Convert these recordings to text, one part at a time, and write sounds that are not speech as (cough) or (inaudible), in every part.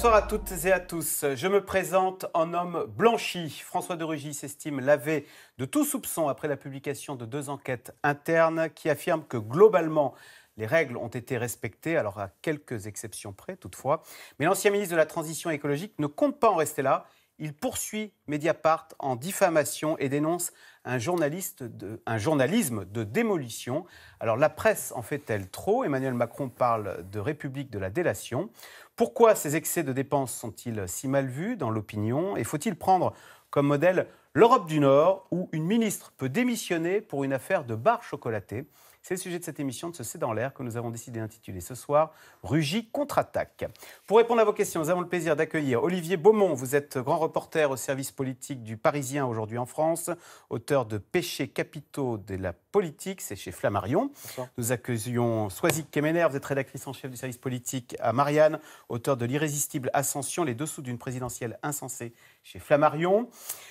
Bonsoir à toutes et à tous. Je me présente en homme blanchi. François de Rugy s'estime lavé de tout soupçon après la publication de deux enquêtes internes qui affirment que globalement, les règles ont été respectées, alors à quelques exceptions près toutefois. Mais l'ancien ministre de la Transition écologique ne compte pas en rester là. Il poursuit Mediapart en diffamation et dénonce un, un journalisme de démolition. Alors la presse en fait-elle trop Emmanuel Macron parle de République de la délation. Pourquoi ces excès de dépenses sont-ils si mal vus dans l'opinion Et faut-il prendre comme modèle l'Europe du Nord, où une ministre peut démissionner pour une affaire de barre chocolatée c'est le sujet de cette émission de ce C'est dans l'air que nous avons décidé d'intituler ce soir Rugi contre-attaque. Pour répondre à vos questions, nous avons le plaisir d'accueillir Olivier Beaumont. Vous êtes grand reporter au service politique du Parisien aujourd'hui en France, auteur de Péchés capitaux de la politique, c'est chez Flammarion. Nous accueillons Soisic Kemener, vous êtes rédactrice en chef du service politique à Marianne, auteur de L'irrésistible ascension, les dessous d'une présidentielle insensée chez Flammarion.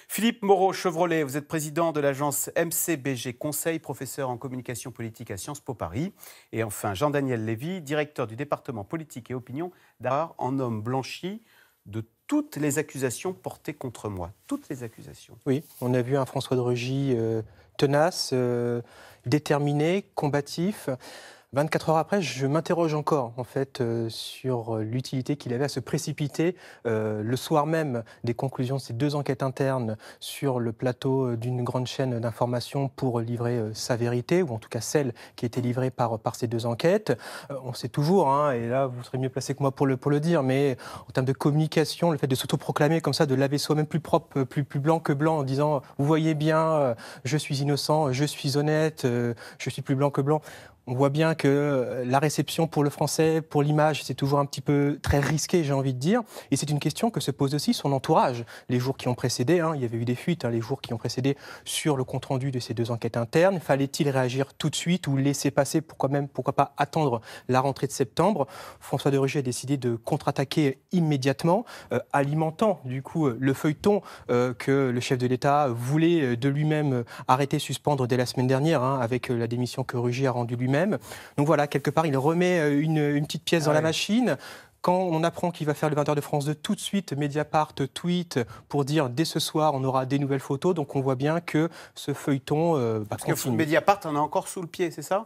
Philippe Moreau Chevrolet, vous êtes président de l'agence MCBG Conseil, professeur en communication politique à Sciences Po Paris. Et enfin, Jean-Daniel Lévy, directeur du département politique et opinion d'art en homme blanchi de toutes les accusations portées contre moi. Toutes les accusations. Oui, on a vu un François de Rugy euh, tenace, euh, déterminé, combatif. 24 heures après, je m'interroge encore en fait euh, sur euh, l'utilité qu'il avait à se précipiter euh, le soir même des conclusions de ces deux enquêtes internes sur le plateau d'une grande chaîne d'information pour livrer sa vérité ou en tout cas celle qui a été livrée par, par ces deux enquêtes. on sait toujours, hein, et là vous serez mieux placé que moi pour le, pour le dire, mais en termes de communication, le fait de s'autoproclamer comme ça, de laver soi-même plus propre, plus, plus blanc que blanc en disant vous voyez bien, je suis innocent, je suis honnête, je suis plus blanc que blanc on voit bien que euh, la réception pour le français, pour l'image, c'est toujours un petit peu très risqué, j'ai envie de dire. Et c'est une question que se pose aussi son entourage. Les jours qui ont précédé, hein, il y avait eu des fuites, hein, les jours qui ont précédé sur le compte-rendu de ces deux enquêtes internes. Fallait-il réagir tout de suite ou laisser passer, pourquoi même, pourquoi pas attendre la rentrée de septembre François de Rugy a décidé de contre-attaquer immédiatement, euh, alimentant du coup euh, le feuilleton que le chef de l'État voulait de lui-même arrêter, suspendre dès la semaine dernière, hein, avec la démission que Rugy a rendue lui-même donc voilà, quelque part, il remet euh, une, petite pièce dans la machine quand on apprend qu'il va faire le 20h de France de tout de suite, Mediapart tweet pour dire dès ce soir, on aura des nouvelles photos. Donc on voit bien que ce feuilleton. Euh, bah, Parce que Mediapart en a encore sous le pied, c'est ça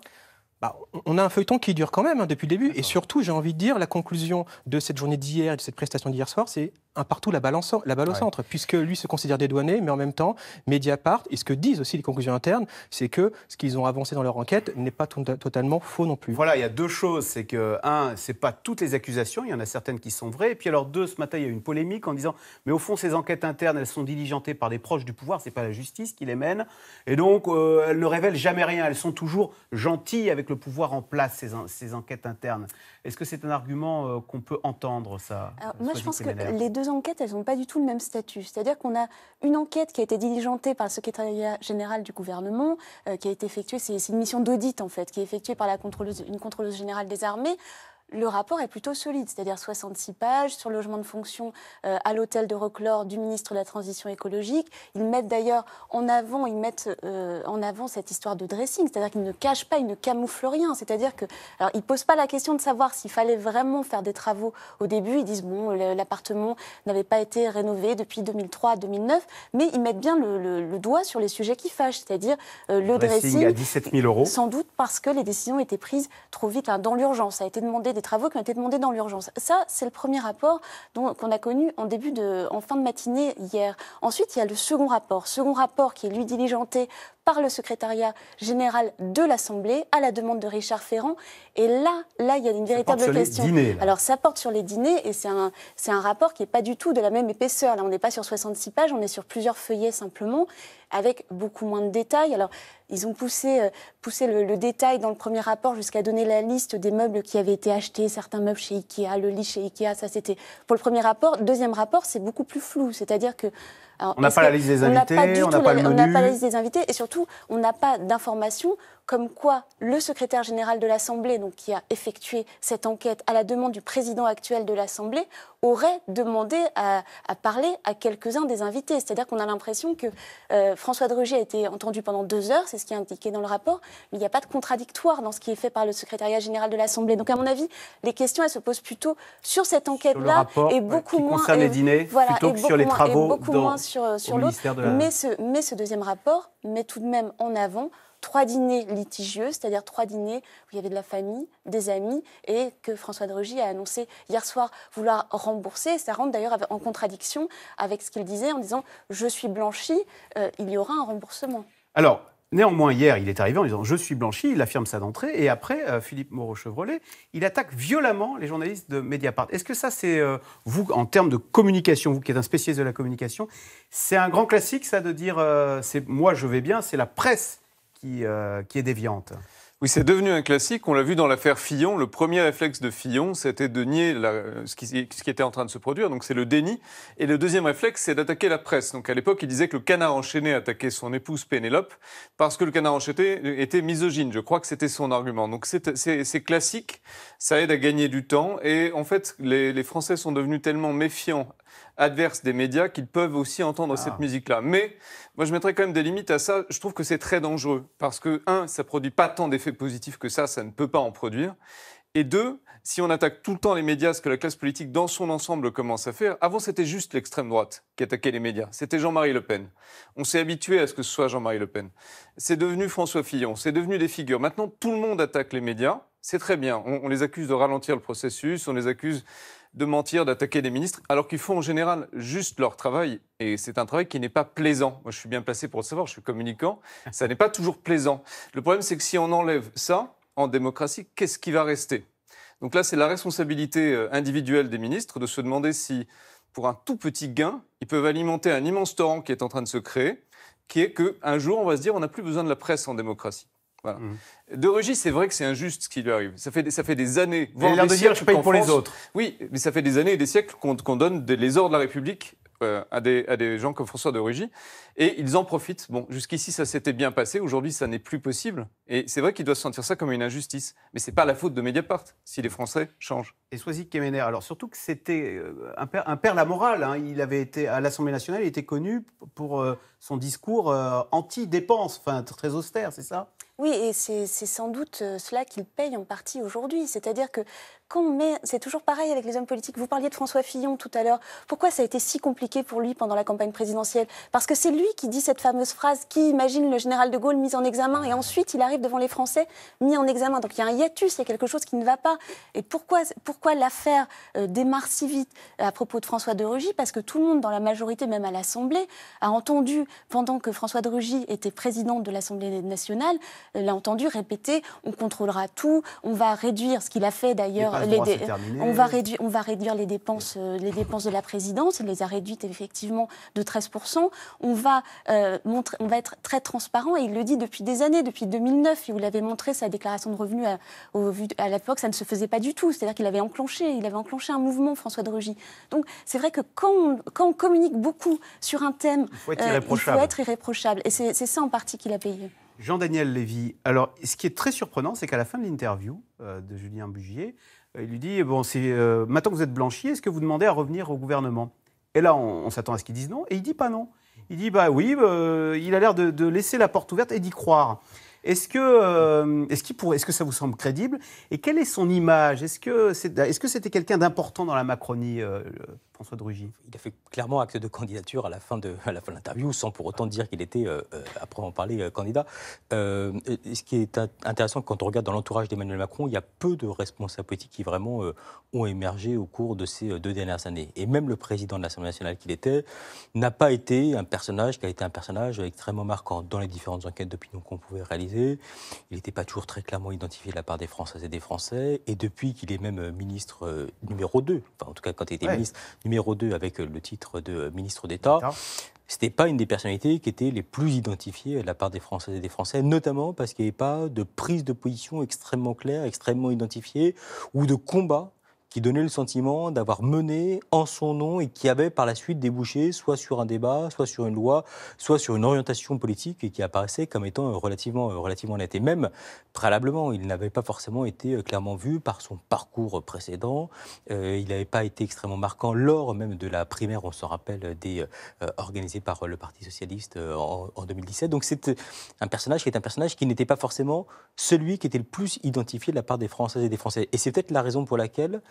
bah, on a un feuilleton qui dure quand même hein, depuis le début. Et surtout, j'ai envie de dire, la conclusion de cette journée d'hier et de cette prestation d'hier soir, c'est un partout la balance, la balle au centre, puisque lui se considère dédouané, mais en même temps, Mediapart, et ce que disent aussi les conclusions internes, c'est que ce qu'ils ont avancé dans leur enquête n'est pas totalement faux non plus. Voilà, il y a deux choses. C'est que, un, c'est pas toutes les accusations, il y en a certaines qui sont vraies. Et puis alors, deux, ce matin, il y a eu une polémique en disant, mais au fond, ces enquêtes internes, elles sont diligentées par des proches du pouvoir, c'est pas la justice qui les mène. Et donc, euh, elles ne révèlent jamais rien. Elles sont toujours gentilles avec le pouvoir en place, ces enquêtes internes. Est-ce que c'est un argument euh, qu'on peut entendre, ça Moi, je pense que les deux enquêtes, elles n'ont pas du tout le même statut. C'est-à-dire qu'on a une enquête qui a été diligentée par le secrétariat général du gouvernement, euh, qui a été effectuée, c'est une mission d'audit, en fait, qui est effectuée par la contrôleuse, une contrôleuse générale des armées, le rapport est plutôt solide, c'est-à-dire 66 pages sur le logement de fonction euh, à l'hôtel de reclore du ministre de la Transition écologique. Ils mettent d'ailleurs en avant, ils mettent euh, en avant cette histoire de dressing, c'est-à-dire qu'ils ne cachent pas, ils ne camouflent rien. C'est-à-dire que, alors, ils posent pas la question de savoir s'il fallait vraiment faire des travaux au début. Ils disent bon, l'appartement n'avait pas été rénové depuis 2003-2009, mais ils mettent bien le, doigt sur les sujets qui fâchent, c'est-à-dire euh, le dressing, à 17 000 euros, sans doute parce que les décisions étaient prises trop vite, dans l'urgence. Ça a été demandé des travaux qui ont été demandés dans l'urgence. Ça, c'est le premier rapport qu'on a connu en, début de, en fin de matinée hier. Ensuite, il y a le second rapport. Second rapport qui est, lui, diligenté par le secrétariat général de l'Assemblée à la demande de Richard Ferrand. Et là, là, il y a une véritable question. Dîners, Alors, ça porte sur les dîners et c'est un, c'est un rapport qui n'est pas du tout de la même épaisseur. Là, on n'est pas sur 66 pages, on est sur plusieurs feuillets simplement avec beaucoup moins de détails. Alors, ils ont poussé, euh, poussé le, le, détail dans le premier rapport jusqu'à donner la liste des meubles qui avaient été achetés, certains meubles chez Ikea, le lit chez Ikea, ça c'était pour le premier rapport. Deuxième rapport, c'est beaucoup plus flou, c'est-à-dire que on n'a pas la liste des invités, on n'a pas, pas, la liste des invités, et surtout, on n'a pas d'informations comme quoi le secrétaire général de l'Assemblée, donc qui a effectué cette enquête à la demande du président actuel de l'Assemblée, aurait demandé à, parler à quelques-uns des invités. C'est-à-dire qu'on a l'impression que euh, François de Rugy a été entendu pendant deux heures, c'est ce qui est indiqué dans le rapport, mais il n'y a pas de contradictoire dans ce qui est fait par le secrétariat général de l'Assemblée. Donc, à mon avis, les questions, elles se posent plutôt sur cette enquête-là et beaucoup moins. Concerne les dîners plutôt sur les travaux dans, sur, euh, Mais, ce, deuxième rapport met tout de même en avant trois dîners litigieux, c'est-à-dire trois dîners où il y avait de la famille, des amis, et que François de Rugy a annoncé hier soir vouloir rembourser. Ça rentre d'ailleurs en contradiction avec ce qu'il disait en disant Je suis blanchi, euh, il y aura un remboursement. Néanmoins, hier, il est arrivé en disant Je suis blanchi, il affirme ça d'entrée, et après, euh, Philippe Moreau-Chevrolet, il attaque violemment les journalistes de Mediapart. Est-ce que ça, c'est, euh, vous, en termes de communication, vous qui êtes un spécialiste de la communication, c'est un grand classique, ça, de dire euh, c'est Moi, je vais bien, c'est la presse qui est déviante oui, c'est devenu un classique. On l'a vu dans l'affaire Fillon. Le premier réflexe de Fillon, c'était de nier ce, qui, était en train de se produire. Donc, c'est le déni. Et le deuxième réflexe, c'est d'attaquer la presse. Donc, à l'époque, il disait que le canard enchaîné attaquait son épouse Pénélope parce que le canard enchaîné était misogyne. Je crois que c'était son argument. Donc, c'est classique. Ça aide à gagner du temps. Et en fait, les Français sont devenus tellement méfiants Adverses des médias qu'ils peuvent aussi entendre cette ah. musique-là. Mais moi, je mettrais quand même des limites à ça. Je trouve que c'est très dangereux parce que, un, ça produit pas tant d'effets positifs que ça, ça ne peut pas en produire. Et deux, si on attaque tout le temps les médias, ce que la classe politique dans son ensemble commence à faire, avant c'était juste l'extrême droite qui attaquait les médias, c'était Jean-Marie Le Pen. On s'est habitué à ce que ce soit Jean-Marie Le Pen. C'est devenu François Fillon, c'est devenu des figures. Maintenant, tout le monde attaque les médias, c'est très bien. on les accuse de ralentir le processus, on les accuse de mentir, d'attaquer des ministres, alors qu'ils font en général juste leur travail. Et c'est un travail qui n'est pas plaisant. Moi, je suis bien placé pour le savoir, je suis communicant. Ça n'est pas toujours plaisant. Le problème, c'est que si on enlève ça, en démocratie, qu'est-ce qui va rester Donc là, c'est la responsabilité euh, individuelle des ministres de se demander si, pour un tout petit gain, ils peuvent alimenter un immense torrent qui est en train de se créer, qui est qu'un jour, on va se dire, on n'a plus besoin de la presse en démocratie. Voilà. Mmh. De Rugy, c'est vrai que c'est injuste ce qui lui arrive. Ça fait, ça fait des années, des de Je pour les autres. Oui, mais ça fait des années et des siècles qu'on donne des, les ordres de la République euh, à, des, gens comme François de Rugy. Et ils en profitent. Bon, jusqu'ici, ça s'était bien passé. Aujourd'hui, ça n'est plus possible. Et c'est vrai qu'il doit se sentir ça comme une injustice. Mais ce n'est pas la faute de Mediapart si les Français changent. Et Soisy Kemener, alors surtout que c'était euh, un père, la morale. Hein. Il avait été à l'Assemblée nationale, il était connu pour euh, son discours anti dépense enfin très austère, c'est ça oui, et c'est sans doute euh, cela qu'il paye en partie aujourd'hui. C'est-à-dire que mais c'est toujours pareil avec les hommes politiques. Vous parliez de François Fillon tout à l'heure. Pourquoi ça a été si compliqué pour lui pendant la campagne présidentielle Parce que c'est lui qui dit cette fameuse phrase qui imagine le général de Gaulle mis en examen et ensuite il arrive devant les Français mis en examen. Donc il y a un hiatus, il y a quelque chose qui ne va pas. Et pourquoi, pourquoi l'affaire euh, démarre si vite euh, à propos de François de Rugy Parce que tout le monde dans la majorité, même à l'Assemblée, a entendu pendant que François de Rugy était président de l'Assemblée nationale, euh, l'a entendu répéter on contrôlera tout, on va réduire ce qu'il a fait d'ailleurs on, va réduire, les dépenses, euh, les dépenses de la présidence. il les a réduites effectivement de 13%. On va, euh, on va être très transparent et il le dit depuis des années, depuis 2009. Il vous l'avez montré, sa déclaration de revenus à, euh, à l'époque, ça ne se faisait pas du tout. C'est-à-dire qu'il avait enclenché, il avait enclenché un mouvement, François de Rugy. Donc c'est vrai que quand on, communique beaucoup sur un thème, il faut être irréprochable. Et c'est ça en partie qu'il a payé. Jean-Daniel Lévy, alors ce qui est très surprenant, c'est qu'à la fin de l'interview de Julien Bugier, il lui dit Bon, c'est, euh, maintenant que vous êtes blanchi, est-ce que vous demandez à revenir au gouvernement Et là, on, s'attend à ce qu'il dise non, et il dit pas non. Il dit Bah oui, bah, il a l'air de, laisser la porte ouverte et d'y croire. Est-ce que, euh, est-ce, qu'il pourrait, ce que ça vous semble crédible Et quelle est son image Est-ce que, est-ce que c'était quelqu'un d'important dans la Macronie, euh, François de Rugy Il a fait clairement acte de candidature à la fin de, (laughs) la l'interview, sans pour autant dire qu'il était, après euh, euh, en parler, euh, candidat. ce qui est intéressant, quand on regarde dans l'entourage d'Emmanuel Macron, il y a peu de responsables politiques qui vraiment ont émergé au cours de ces deux dernières années. Et même le président de l'Assemblée nationale qu'il était n'a pas été un personnage qui a été un personnage extrêmement marquant dans les différentes enquêtes d'opinion qu'on pouvait réaliser. Il n'était pas toujours très clairement identifié de la part des Françaises et des Français. Et depuis qu'il est même ministre numéro 2, enfin en tout cas quand il était ministre numéro 2 avec euh, le titre de euh, ministre d'État. C'était pas une des personnalités qui étaient les plus identifiées à la part des Françaises et des Français, notamment parce qu'il n'y avait pas de prise de position extrêmement claire, extrêmement identifiée, ou de combat qui donnait le sentiment d'avoir mené en son nom et qui avait par la suite débouché soit sur un débat, soit sur une loi, soit sur une orientation politique et qui apparaissait comme étant euh, relativement, euh, relativement nette. Et même préalablement, il n'avait pas forcément été euh, clairement vu par son parcours précédent. il n'avait pas été extrêmement marquant lors même de la primaire, on s'en rappelle, des, organisée par le Parti socialiste en, 2017. Donc c'est un personnage qui est un personnage qui n'était pas forcément celui qui était le plus identifié de la part des Françaises et des Français. Et c'est peut-être la raison pour laquelle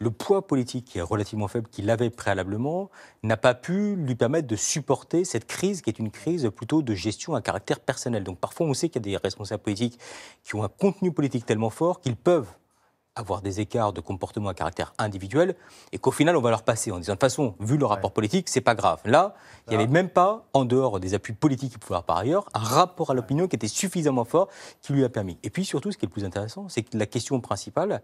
le poids politique qui est relativement faible qu'il avait préalablement n'a pas pu lui permettre de supporter cette crise qui est une crise plutôt de gestion à caractère personnel. Donc parfois on sait qu'il y a des responsables politiques qui ont un contenu politique tellement fort qu'ils peuvent avoir des écarts de comportement à caractère individuel et qu'au final on va leur passer en disant de toute façon vu le rapport politique c'est pas grave. Là il n'y avait même pas en dehors des appuis politiques qu'il pouvait avoir par ailleurs un rapport à l'opinion qui était suffisamment fort qui lui a permis. Et puis surtout ce qui est le plus intéressant c'est que la question principale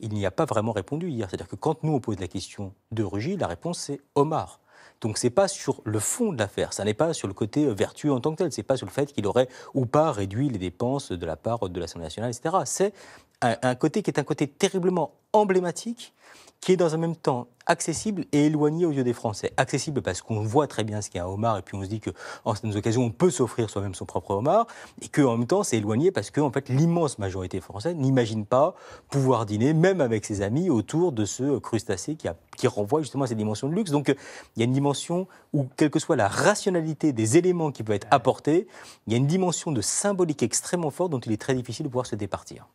il n'y a pas vraiment répondu hier. C'est-à-dire que quand nous, on pose la question de Rugy, la réponse, c'est Omar. Donc ce n'est pas sur le fond de l'affaire, ça n'est pas sur le côté euh, vertueux en tant que tel, c'est pas sur le fait qu'il aurait ou pas réduit les dépenses de la part de l'Assemblée nationale, etc. C'est un, côté qui est un côté terriblement emblématique qui est dans un même temps accessible et éloigné aux yeux des Français. Accessible parce qu'on voit très bien ce qu'est un homard et puis on se dit que en certaines occasions on peut s'offrir soi-même son propre homard et que en même temps c'est éloigné parce que en fait l'immense majorité française n'imagine pas pouvoir dîner même avec ses amis autour de ce crustacé qui, qui renvoie justement à ces dimensions de luxe. Donc il y a une dimension où quelle que soit la rationalité des éléments qui peuvent être apportés, il y a une dimension de symbolique extrêmement forte dont il est très difficile de pouvoir se départir.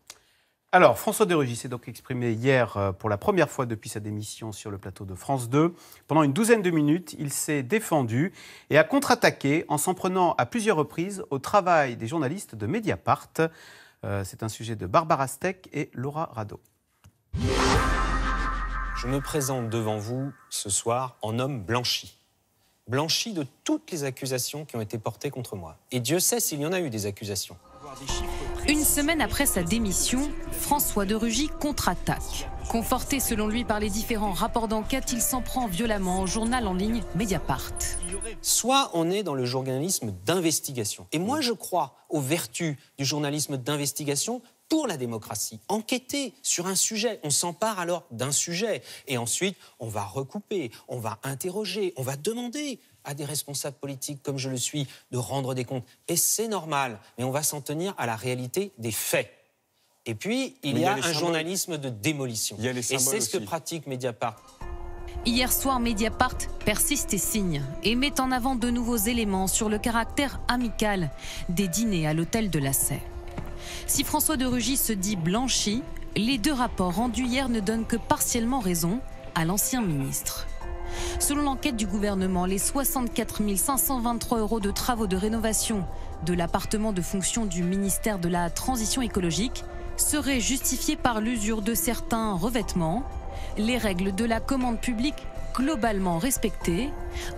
Alors, François de Rugy s'est donc exprimé hier euh, pour la première fois depuis sa démission sur le plateau de France 2. Pendant une douzaine de minutes, il s'est défendu et a contre-attaqué en s'en prenant à plusieurs reprises au travail des journalistes de Mediapart. Euh, c'est un sujet de Barbara Steck et Laura Rado. Je me présente devant vous ce soir en homme blanchi. Blanchi de toutes les accusations qui ont été portées contre moi. Et Dieu sait s'il y en a eu des accusations. Une semaine après sa démission, François de Rugy contre-attaque. Conforté selon lui par les différents rapports d'enquête, il s'en prend violemment au journal en ligne Mediapart. Soit on est dans le journalisme d'investigation. Et moi je crois aux vertus du journalisme d'investigation pour la démocratie. Enquêter sur un sujet, on s'empare alors d'un sujet et ensuite on va recouper, on va interroger, on va demander à des responsables politiques comme je le suis de rendre des comptes. Et c'est normal, mais on va s'en tenir à la réalité des faits. Et puis, il, y, a, un journalisme de démolition. et c'est ce que pratique Mediapart. Hier soir, Mediapart persiste et signe et met en avant de nouveaux éléments sur le caractère amical des dîners à l'hôtel de la Si François de Rugy se dit blanchi, les deux rapports rendus hier ne donnent que partiellement raison à l'ancien ministre. Selon l'enquête du gouvernement, les 64 523 euros de travaux de rénovation de l'appartement de fonction du ministère de la Transition écologique seraient justifiés par l'usure de certains revêtements, les règles de la commande publique globalement respectées,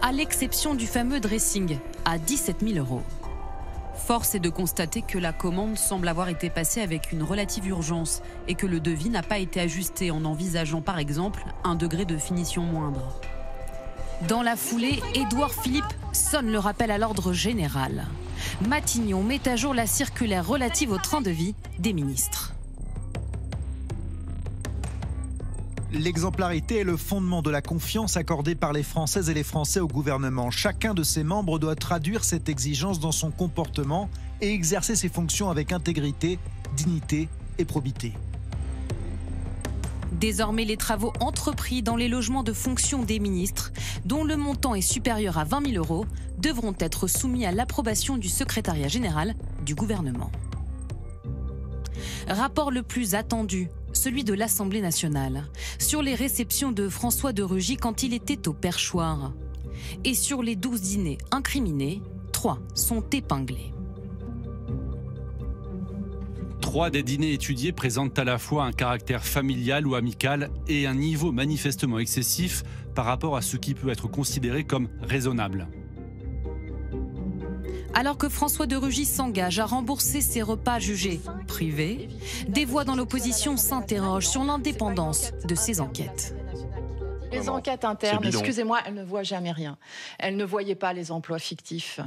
à l'exception du fameux dressing à 17 000 euros. Force est de constater que la commande semble avoir été passée avec une relative urgence et que le devis n'a pas été ajusté en envisageant par exemple un degré de finition moindre. Dans la foulée, Édouard Philippe sonne le rappel à l'ordre général. Matignon met à jour la circulaire relative au train de vie des ministres. L'exemplarité est le fondement de la confiance accordée par les Françaises et les Français au gouvernement. Chacun de ses membres doit traduire cette exigence dans son comportement et exercer ses fonctions avec intégrité, dignité et probité. Désormais, les travaux entrepris dans les logements de fonction des ministres, dont le montant est supérieur à 20 000 euros, devront être soumis à l'approbation du secrétariat général du gouvernement. Rapport le plus attendu, celui de l'Assemblée nationale, sur les réceptions de François de Rugy quand il était au perchoir. Et sur les 12 dîners incriminés, trois sont épinglés. Trois des dîners étudiés présentent à la fois un caractère familial ou amical et un niveau manifestement excessif par rapport à ce qui peut être considéré comme raisonnable. Alors que François de Rugy s'engage à rembourser ses repas jugés privés, des voix dans l'opposition s'interrogent sur l'indépendance de ces enquêtes. Les enquêtes internes, excusez-moi, elles ne voient jamais rien. Elles ne voyaient pas les emplois fictifs.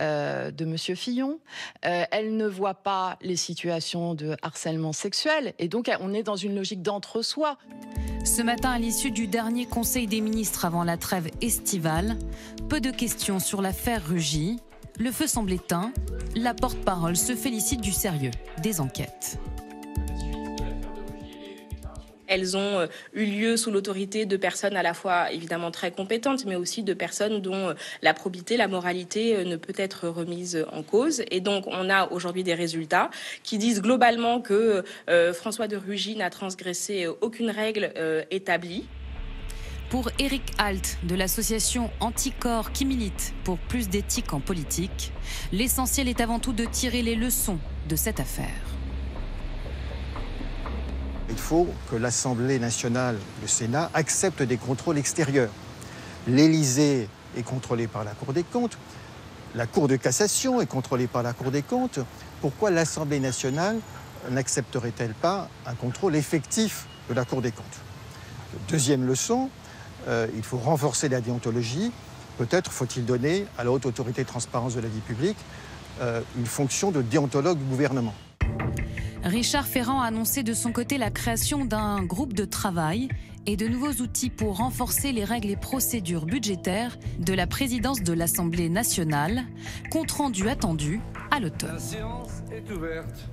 Euh, de Monsieur Fillon. Euh, elles elle ne voit pas les situations de harcèlement sexuel, et donc on est dans une logique d'entre-soi. Ce matin, à l'issue du dernier Conseil des ministres avant la trêve estivale, peu de questions sur l'affaire Rugy. Le feu semble éteint. La porte-parole se félicite du sérieux des enquêtes elles ont euh, eu lieu sous l'autorité de personnes à la fois évidemment très compétentes, mais aussi de personnes dont euh, la probité, la moralité euh, ne peut être remise en cause. Et donc, on a aujourd'hui des résultats qui disent globalement que François de Rugy n'a transgressé aucune règle établie. Pour Eric Halt de l'association Anticorps qui milite pour plus d'éthique en politique, l'essentiel est avant tout de tirer les leçons de cette affaire. Il faut que l'Assemblée nationale, le Sénat, accepte des contrôles extérieurs. L'Élysée est contrôlée par la Cour des comptes, la Cour de cassation est contrôlée par la Cour des comptes. Pourquoi l'Assemblée nationale n'accepterait-elle pas un contrôle effectif de la Cour des comptes Deuxième leçon, euh, il faut renforcer la déontologie. Peut-être faut-il donner à la haute autorité de transparence de la vie publique euh, une fonction de déontologue du gouvernement. Richard Ferrand a annoncé de son côté la création d'un groupe de travail et de nouveaux outils pour renforcer les règles et procédures budgétaires de la présidence de l'Assemblée nationale, compte rendu attendu à l'automne. La séance est ouverte.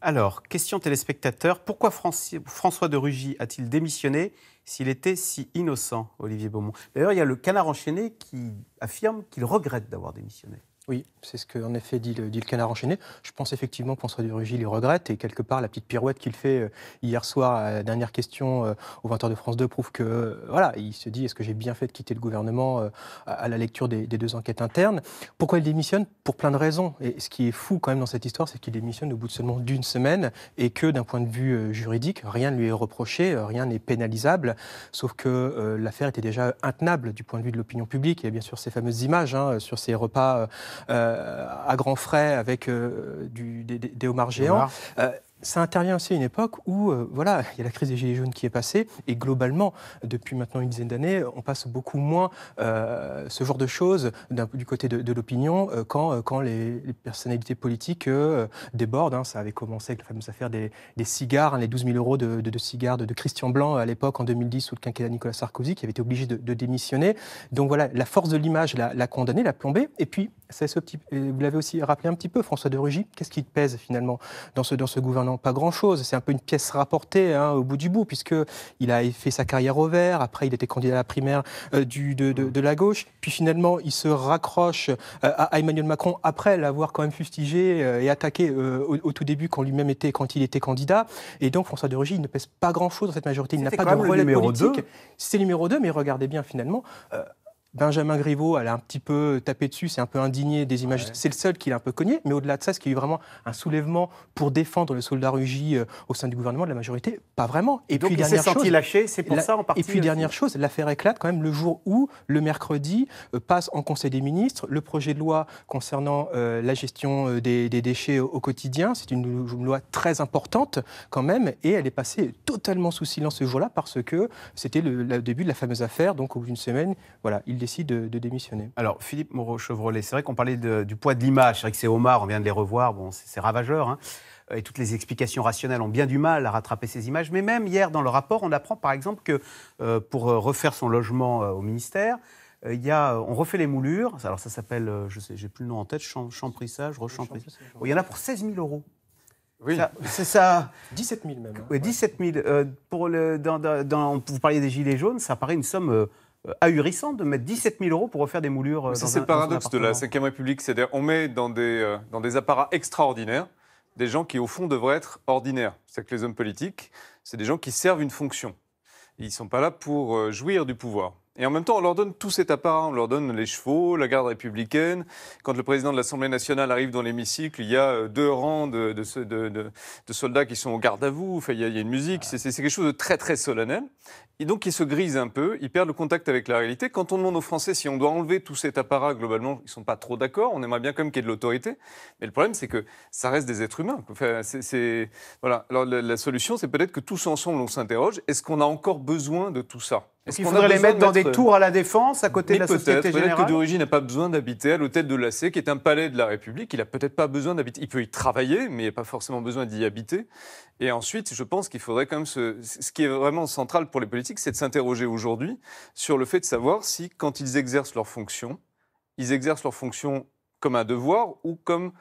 Alors, question téléspectateur, pourquoi François de Rugy a-t-il démissionné s'il était si innocent, Olivier Beaumont D'ailleurs, il y a le canard enchaîné qui affirme qu'il regrette d'avoir démissionné. Oui, c'est ce qu'en effet dit le, canard enchaîné. Je pense effectivement que François de Rugy les regrette et quelque part la petite pirouette qu'il fait euh, hier soir à dernière question euh, au 20h de France 2 prouve que euh, voilà, il se dit est-ce que j'ai bien fait de quitter le gouvernement à la lecture des, deux enquêtes internes Pourquoi il démissionne Pour plein de raisons. Et ce qui est fou quand même dans cette histoire, c'est qu'il démissionne au bout de seulement d'une semaine et que d'un point de vue juridique, rien ne lui est reproché, rien n'est pénalisable, sauf que l'affaire était déjà intenable du point de vue de l'opinion publique. Il y a bien sûr ces fameuses images hein, sur ces repas euh, à grands frais avec euh, des, homards géants euh, ça intervient aussi à une époque où, voilà, il y a la crise des Gilets jaunes qui est passée, et globalement, depuis maintenant une dizaine d'années, on passe beaucoup moins ce genre de choses du côté de, l'opinion quand, quand les, personnalités politiques débordent. Hein. ça avait commencé avec la fameuse affaire des, cigares, hein, les 12 000 euros de, de cigares de, Christian Blanc à l'époque, en 2010, sous le quinquennat Nicolas Sarkozy, qui avait été obligé de, démissionner. Donc voilà, la force de l'image l'a condamné, l'a plombé, et puis ce vous l'avez aussi rappelé un petit peu, François de Rugy, qu'est-ce qui pèse finalement dans ce, dans ce gouvernement Pas grand-chose, c'est un peu une pièce rapportée hein, au bout du bout, puisqu'il a fait sa carrière au vert, après il était candidat à la primaire euh, du, de, la gauche, puis finalement il se raccroche euh, à Emmanuel Macron après l'avoir quand même fustigé euh, et attaqué au, tout début quand lui-même était, quand il était candidat, et donc François de Rugy, il ne pèse pas grand-chose dans cette majorité, il n'a pas de relais politique. C'est numéro 2, mais regardez bien finalement, Benjamin Griveaux, elle a un petit peu tapé dessus, c'est un peu indigné des images. C'est le seul qui l'a un peu cogné, mais au-delà de ça, est-ce qu'il y a eu vraiment un soulèvement pour défendre le soldat rugi euh, au sein du gouvernement de la majorité Pas vraiment. Et Donc puis, il s'est senti lâché, c'est pour ça en partie. Et puis, dernière chose, l'affaire éclate quand même le jour où, le mercredi, euh, passe en Conseil des ministres le projet de loi concernant euh, la gestion des, déchets au, quotidien. C'est une, loi très importante quand même, et elle est passée totalement sous silence ce jour-là parce que c'était le, début de la fameuse affaire. Donc, au bout d'une semaine, voilà, il de, démissionner. Alors, Philippe Moreau-Chevrolet, c'est vrai qu'on parlait du poids de l'image. C'est vrai que c'est Omar, on vient de les revoir, bon, c'est ravageur. Hein. et toutes les explications rationnelles ont bien du mal à rattraper ces images. Mais même hier, dans le rapport, on apprend par exemple que euh, pour euh, refaire son logement euh, au ministère, il y a, on refait les moulures. Alors ça s'appelle, je sais, j'ai plus le nom en tête, champrissage, rechamprissage. Il y en a pour 16 000 euros. Oui. C'est ça. 17 000 même. Hein. oui, 17 000. pour le, vous parliez des gilets jaunes, ça paraît une somme euh, ahurissant de mettre 17 000 euros pour refaire des moulures. Euh, c'est le paradoxe de la Ve République, c'est-à-dire on met dans des, euh, dans des apparats extraordinaires des gens qui, au fond, devraient être ordinaires. C'est-à-dire que les hommes politiques, c'est des gens qui servent une fonction. Ils ne sont pas là pour jouir du pouvoir. Et en même temps, on leur donne tout cet appareil, On leur donne les chevaux, la garde républicaine. Quand le président de l'Assemblée nationale arrive dans l'hémicycle, il y a deux rangs de, de, soldats qui sont au garde à vous. Enfin, il y a, il y a une musique. C'est quelque chose de très, très solennel. Et donc, ils se grisent un peu, ils perdent le contact avec la réalité. Quand on demande aux Français si on doit enlever tout cet apparat, globalement, ils ne sont pas trop d'accord. On aimerait bien quand même qu'il y ait de l'autorité. Mais le problème, c'est que ça reste des êtres humains. Enfin, c Voilà. Alors, la, solution, c'est peut-être que tous ensemble, on s'interroge. Est-ce qu'on a encore besoin de tout ça est-ce qu'il faudrait les mettre dans des tours à la défense, à côté de la société générale Peut-être que d'origine n'a pas besoin d'habiter à l'hôtel de Lassé, qui est un palais de la République. Il n'a peut-être pas besoin d'habiter. Il peut y travailler, mais il n'a pas forcément besoin d'y habiter. Et ensuite, je pense qu'il faudrait quand même ce, ce qui est vraiment central pour les politiques c'est de s'interroger aujourd'hui sur le fait de savoir si, quand ils exercent leur fonction, ils exercent leur fonction comme un devoir ou comme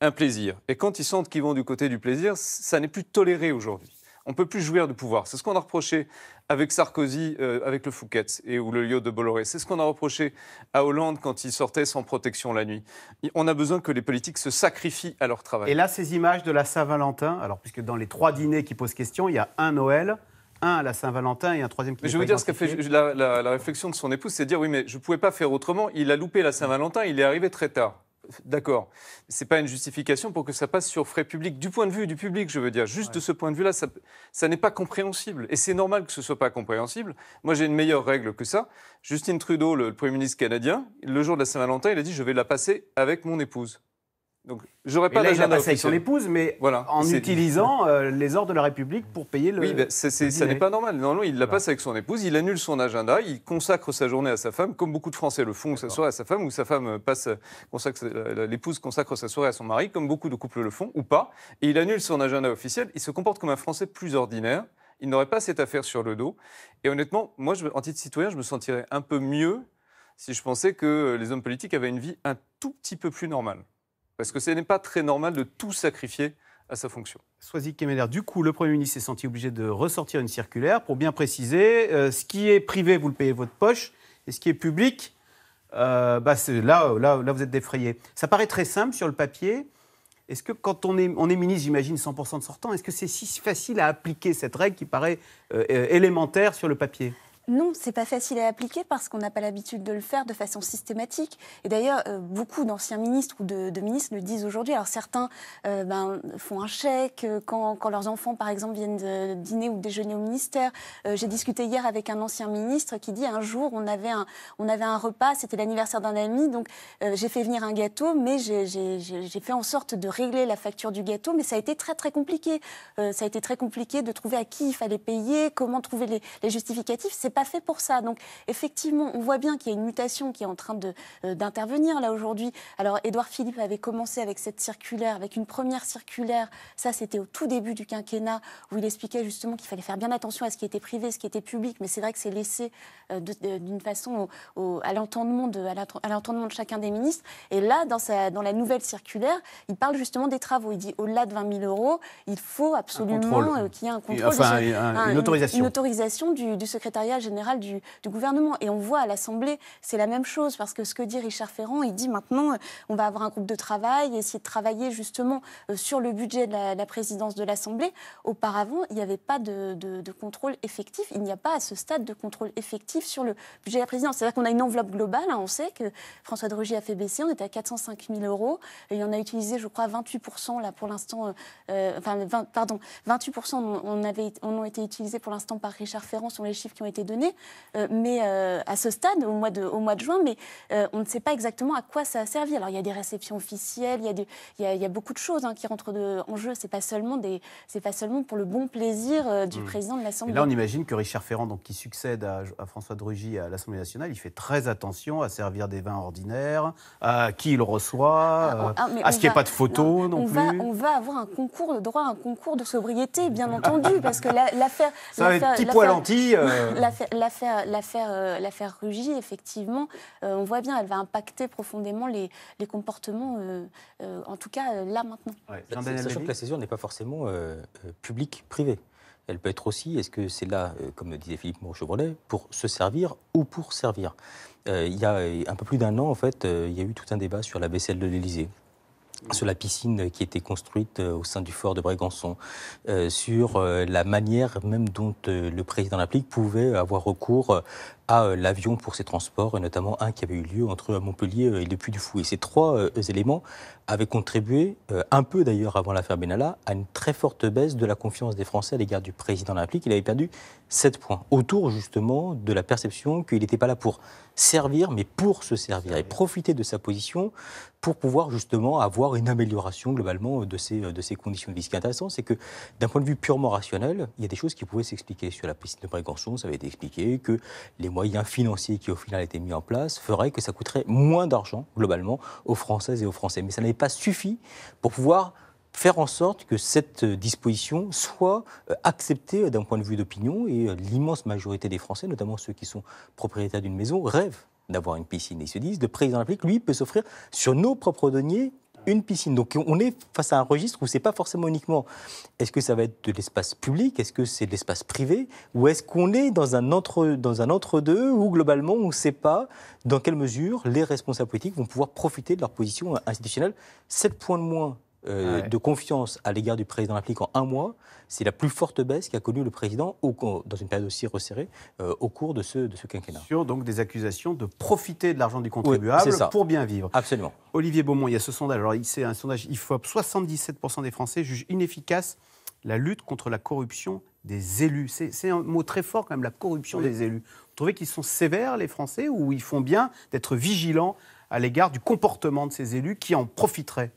un plaisir. Et quand ils sentent qu'ils vont du côté du plaisir, ça n'est plus toléré aujourd'hui. On peut plus jouir du pouvoir. C'est ce qu'on a reproché avec Sarkozy, euh, avec le Fouquet et ou le lieu de Bolloré. C'est ce qu'on a reproché à Hollande quand il sortait sans protection la nuit. On a besoin que les politiques se sacrifient à leur travail. Et là, ces images de la Saint-Valentin, alors puisque dans les trois dîners qui posent question, il y a un Noël, un à la Saint-Valentin et un troisième qui Mais je veux dire, ce qu'a fait la, réflexion de son épouse, c'est de dire oui, mais je ne pouvais pas faire autrement. Il a loupé la Saint-Valentin, il est arrivé très tard. D'accord. Ce n'est pas une justification pour que ça passe sur frais publics. Du point de vue du public, je veux dire, juste de ce point de vue-là, ça, ça n'est pas compréhensible. Et c'est normal que ce ne soit pas compréhensible. Moi, j'ai une meilleure règle que ça. Justine Trudeau, le Premier ministre canadien, le jour de la Saint-Valentin, il a dit, je vais la passer avec mon épouse. Donc, j'aurais pas d'agenda. Il a passé avec son épouse, mais voilà, en utilisant euh, les ordres de la République pour payer le. Oui, ben, ça n'est pas normal. Normalement, il la passe avec son épouse, il annule son agenda, il consacre sa journée à sa femme, comme beaucoup de Français le font, que ce soit à sa femme ou sa femme passe, euh, l'épouse consacre sa soirée à son mari, comme beaucoup de couples le font, ou pas. Et il annule son agenda officiel, il se comporte comme un Français plus ordinaire. Il n'aurait pas cette affaire sur le dos. Et honnêtement, moi, je, en titre citoyen, je me sentirais un peu mieux si je pensais que les hommes politiques avaient une vie un tout petit peu plus normale. Parce que ce n'est pas très normal de tout sacrifier à sa fonction. Sois-y, Kemener, du coup, le Premier ministre s'est senti obligé de ressortir une circulaire pour bien préciser euh, ce qui est privé, vous le payez votre poche, et ce qui est public, euh, bah, là, là, là, vous êtes défrayé. Ça paraît très simple sur le papier. Est-ce que quand on est, ministre, j'imagine 100% de sortant, est-ce que c'est si facile à appliquer cette règle qui paraît euh, élémentaire sur le papier non, c'est pas facile à appliquer parce qu'on n'a pas l'habitude de le faire de façon systématique. Et d'ailleurs, euh, beaucoup d'anciens ministres ou de, ministres le disent aujourd'hui. Alors certains euh, ben, font un chèque euh, quand, leurs enfants, par exemple, viennent dîner ou déjeuner au ministère. J'ai discuté hier avec un ancien ministre qui dit un jour on avait un, on avait un repas, c'était l'anniversaire d'un ami, donc j'ai fait venir un gâteau, mais j'ai fait en sorte de régler la facture du gâteau, mais ça a été très très compliqué. ça a été très compliqué de trouver à qui il fallait payer, comment trouver les, justificatifs. C'est fait pour ça. Donc effectivement, on voit bien qu'il y a une mutation qui est en train euh, d'intervenir là aujourd'hui. Alors Édouard Philippe avait commencé avec cette circulaire, avec une première circulaire. Ça, c'était au tout début du quinquennat où il expliquait justement qu'il fallait faire bien attention à ce qui était privé, ce qui était public. Mais c'est vrai que c'est laissé euh, d'une façon au, à l'entendement de, chacun des ministres. Et là, dans, sa, dans la nouvelle circulaire, il parle justement des travaux. Il dit au-delà de 20 000 euros, il faut absolument euh, qu'il y ait un contrôle, une, autorisation. du, du secrétariat général du, gouvernement. Et on voit à l'Assemblée, c'est la même chose, parce que ce que dit Richard Ferrand, il dit maintenant, euh, on va avoir un groupe de travail, essayer de travailler justement euh, sur le budget de la, présidence de l'Assemblée. Auparavant, il n'y avait pas de, contrôle effectif. Il n'y a pas à ce stade de contrôle effectif sur le budget de la présidence. C'est-à-dire qu'on a une enveloppe globale. Hein, on sait que François de Rugy a fait baisser. On était à 405 000 euros. Il y en a utilisé, je crois, 28 là pour l'instant. Euh, enfin, pardon, 28 on, avait, on ont été utilisés pour l'instant par Richard Ferrand. sur les chiffres qui ont été donnés euh, mais euh, à ce stade, au mois de, au mois de juin, mais euh, on ne sait pas exactement à quoi ça a servi. Alors il y a des réceptions officielles, il y a, il beaucoup de choses hein, qui rentrent en jeu. C'est pas seulement des, c'est pas seulement pour le bon plaisir du mmh. président de l'Assemblée. là, on imagine que Richard Ferrand, donc qui succède à, François de à l'Assemblée nationale, il fait très attention à servir des vins ordinaires, à qui il reçoit, ah, ah, à ce qu'il n'y ait pas de photos non, on plus. Va, on va avoir un concours de droit, un concours de sobriété, bien (laughs) entendu, parce que l'affaire. Ça va être petit poil anti. (laughs) l'affaire, euh, l'affaire, Rugy, effectivement, euh, on voit bien, elle va impacter profondément les, comportements, euh, en tout cas là maintenant. Bah, sachant que la césure n'est pas forcément publique-privée. Elle peut être aussi, est-ce que c'est là, comme le disait Philippe moreau pour se servir ou pour servir Il y a un peu plus d'un an, en fait, il y a eu tout un débat sur la vaisselle de l'Élysée sur la piscine qui était construite euh, au sein du fort de Brégançon, euh, sur euh, la manière même dont le président de pouvait avoir recours à l'avion pour ses transports, et notamment un qui avait eu lieu entre Montpellier et le Puy-du-Fou. Et ces trois éléments avaient contribué, un peu d'ailleurs avant l'affaire Benalla, à une très forte baisse de la confiance des Français à l'égard du président de Il avait perdu Sept points, autour justement de la perception qu'il n'était pas là pour servir, mais pour se servir et profiter de sa position pour pouvoir justement avoir une amélioration globalement de ses, de conditions de vie. Ce qui est intéressant, c'est que d'un point de vue purement rationnel, il y a des choses qui pouvaient s'expliquer. Sur la piscine de Brégançon, ça avait été expliqué que les moyens financiers qui au final étaient mis en place feraient que ça coûterait moins d'argent globalement aux Françaises et aux Français. Mais ça n'avait pas suffi pour pouvoir faire en sorte que cette euh, disposition soit euh, acceptée euh, d'un point de vue d'opinion et l'immense majorité des Français, notamment ceux qui sont propriétaires d'une maison, rêvent d'avoir une piscine. Ils se disent, le président de la République, lui, peut s'offrir sur nos propres deniers une piscine. Donc on est face à un registre où ce n'est pas forcément uniquement est-ce que ça va être de l'espace public, est-ce que c'est de l'espace privé, ou est-ce qu'on est dans un entre dans un entre deux où globalement on ne sait pas dans quelle mesure les responsables politiques vont pouvoir profiter de leur position institutionnelle. 7 points de moins euh, de confiance à l'égard du président l'appliquant un mois, c'est la plus forte baisse qu'a connue le président au, dans une période aussi resserrée euh, au cours de ce, de ce quinquennat. Sur donc des accusations de profiter de l'argent du contribuable pour bien vivre. Absolument. Olivier Beaumont, il y a ce sondage. Alors, c'est un sondage il faut, 77% des Français jugent inefficace la lutte contre la corruption des élus. C'est un mot très fort quand même, la corruption des élus. Vous trouvez qu'ils sont sévères, les Français, ou ils font bien d'être vigilants à l'égard du comportement de ces élus qui en profiteraient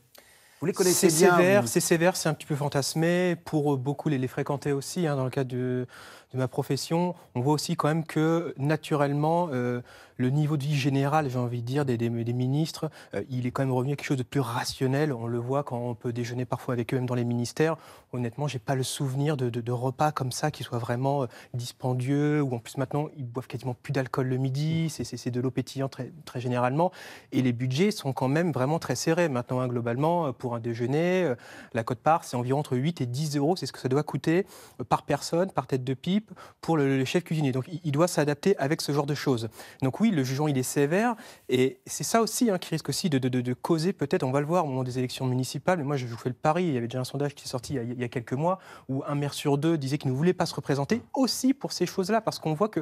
c'est sévère, C'est sévère, c'est un petit peu fantasmé. Pour beaucoup, les, fréquenter aussi, hein, dans le cadre de, de ma profession, on voit aussi quand même que naturellement, euh, le niveau de vie général, j'ai envie de dire, des, ministres, euh, il est quand même revenu à quelque chose de plus rationnel. On le voit quand on peut déjeuner parfois avec eux, même dans les ministères. Honnêtement, j'ai pas le souvenir de, repas comme ça qui soient vraiment euh, dispendieux, ou en plus maintenant, ils boivent quasiment plus d'alcool le midi, c'est de l'eau pétillante très, généralement. Et les budgets sont quand même vraiment très serrés maintenant, hein, globalement, pour un déjeuner. La cote-part, c'est environ entre 8 et 10 euros, c'est ce que ça doit coûter par personne, par tête de pipe pour le, chef cuisinier. Donc il, doit s'adapter avec ce genre de choses. Donc oui, le jugement, il est sévère. Et c'est ça aussi hein, qui risque aussi de, causer, peut-être, on va le voir au moment des élections municipales. Moi, je vous fais le pari, il y avait déjà un sondage qui est sorti il y a, quelques mois, où un maire sur deux disait qu'il ne voulait pas se représenter, aussi pour ces choses-là, parce qu'on voit que,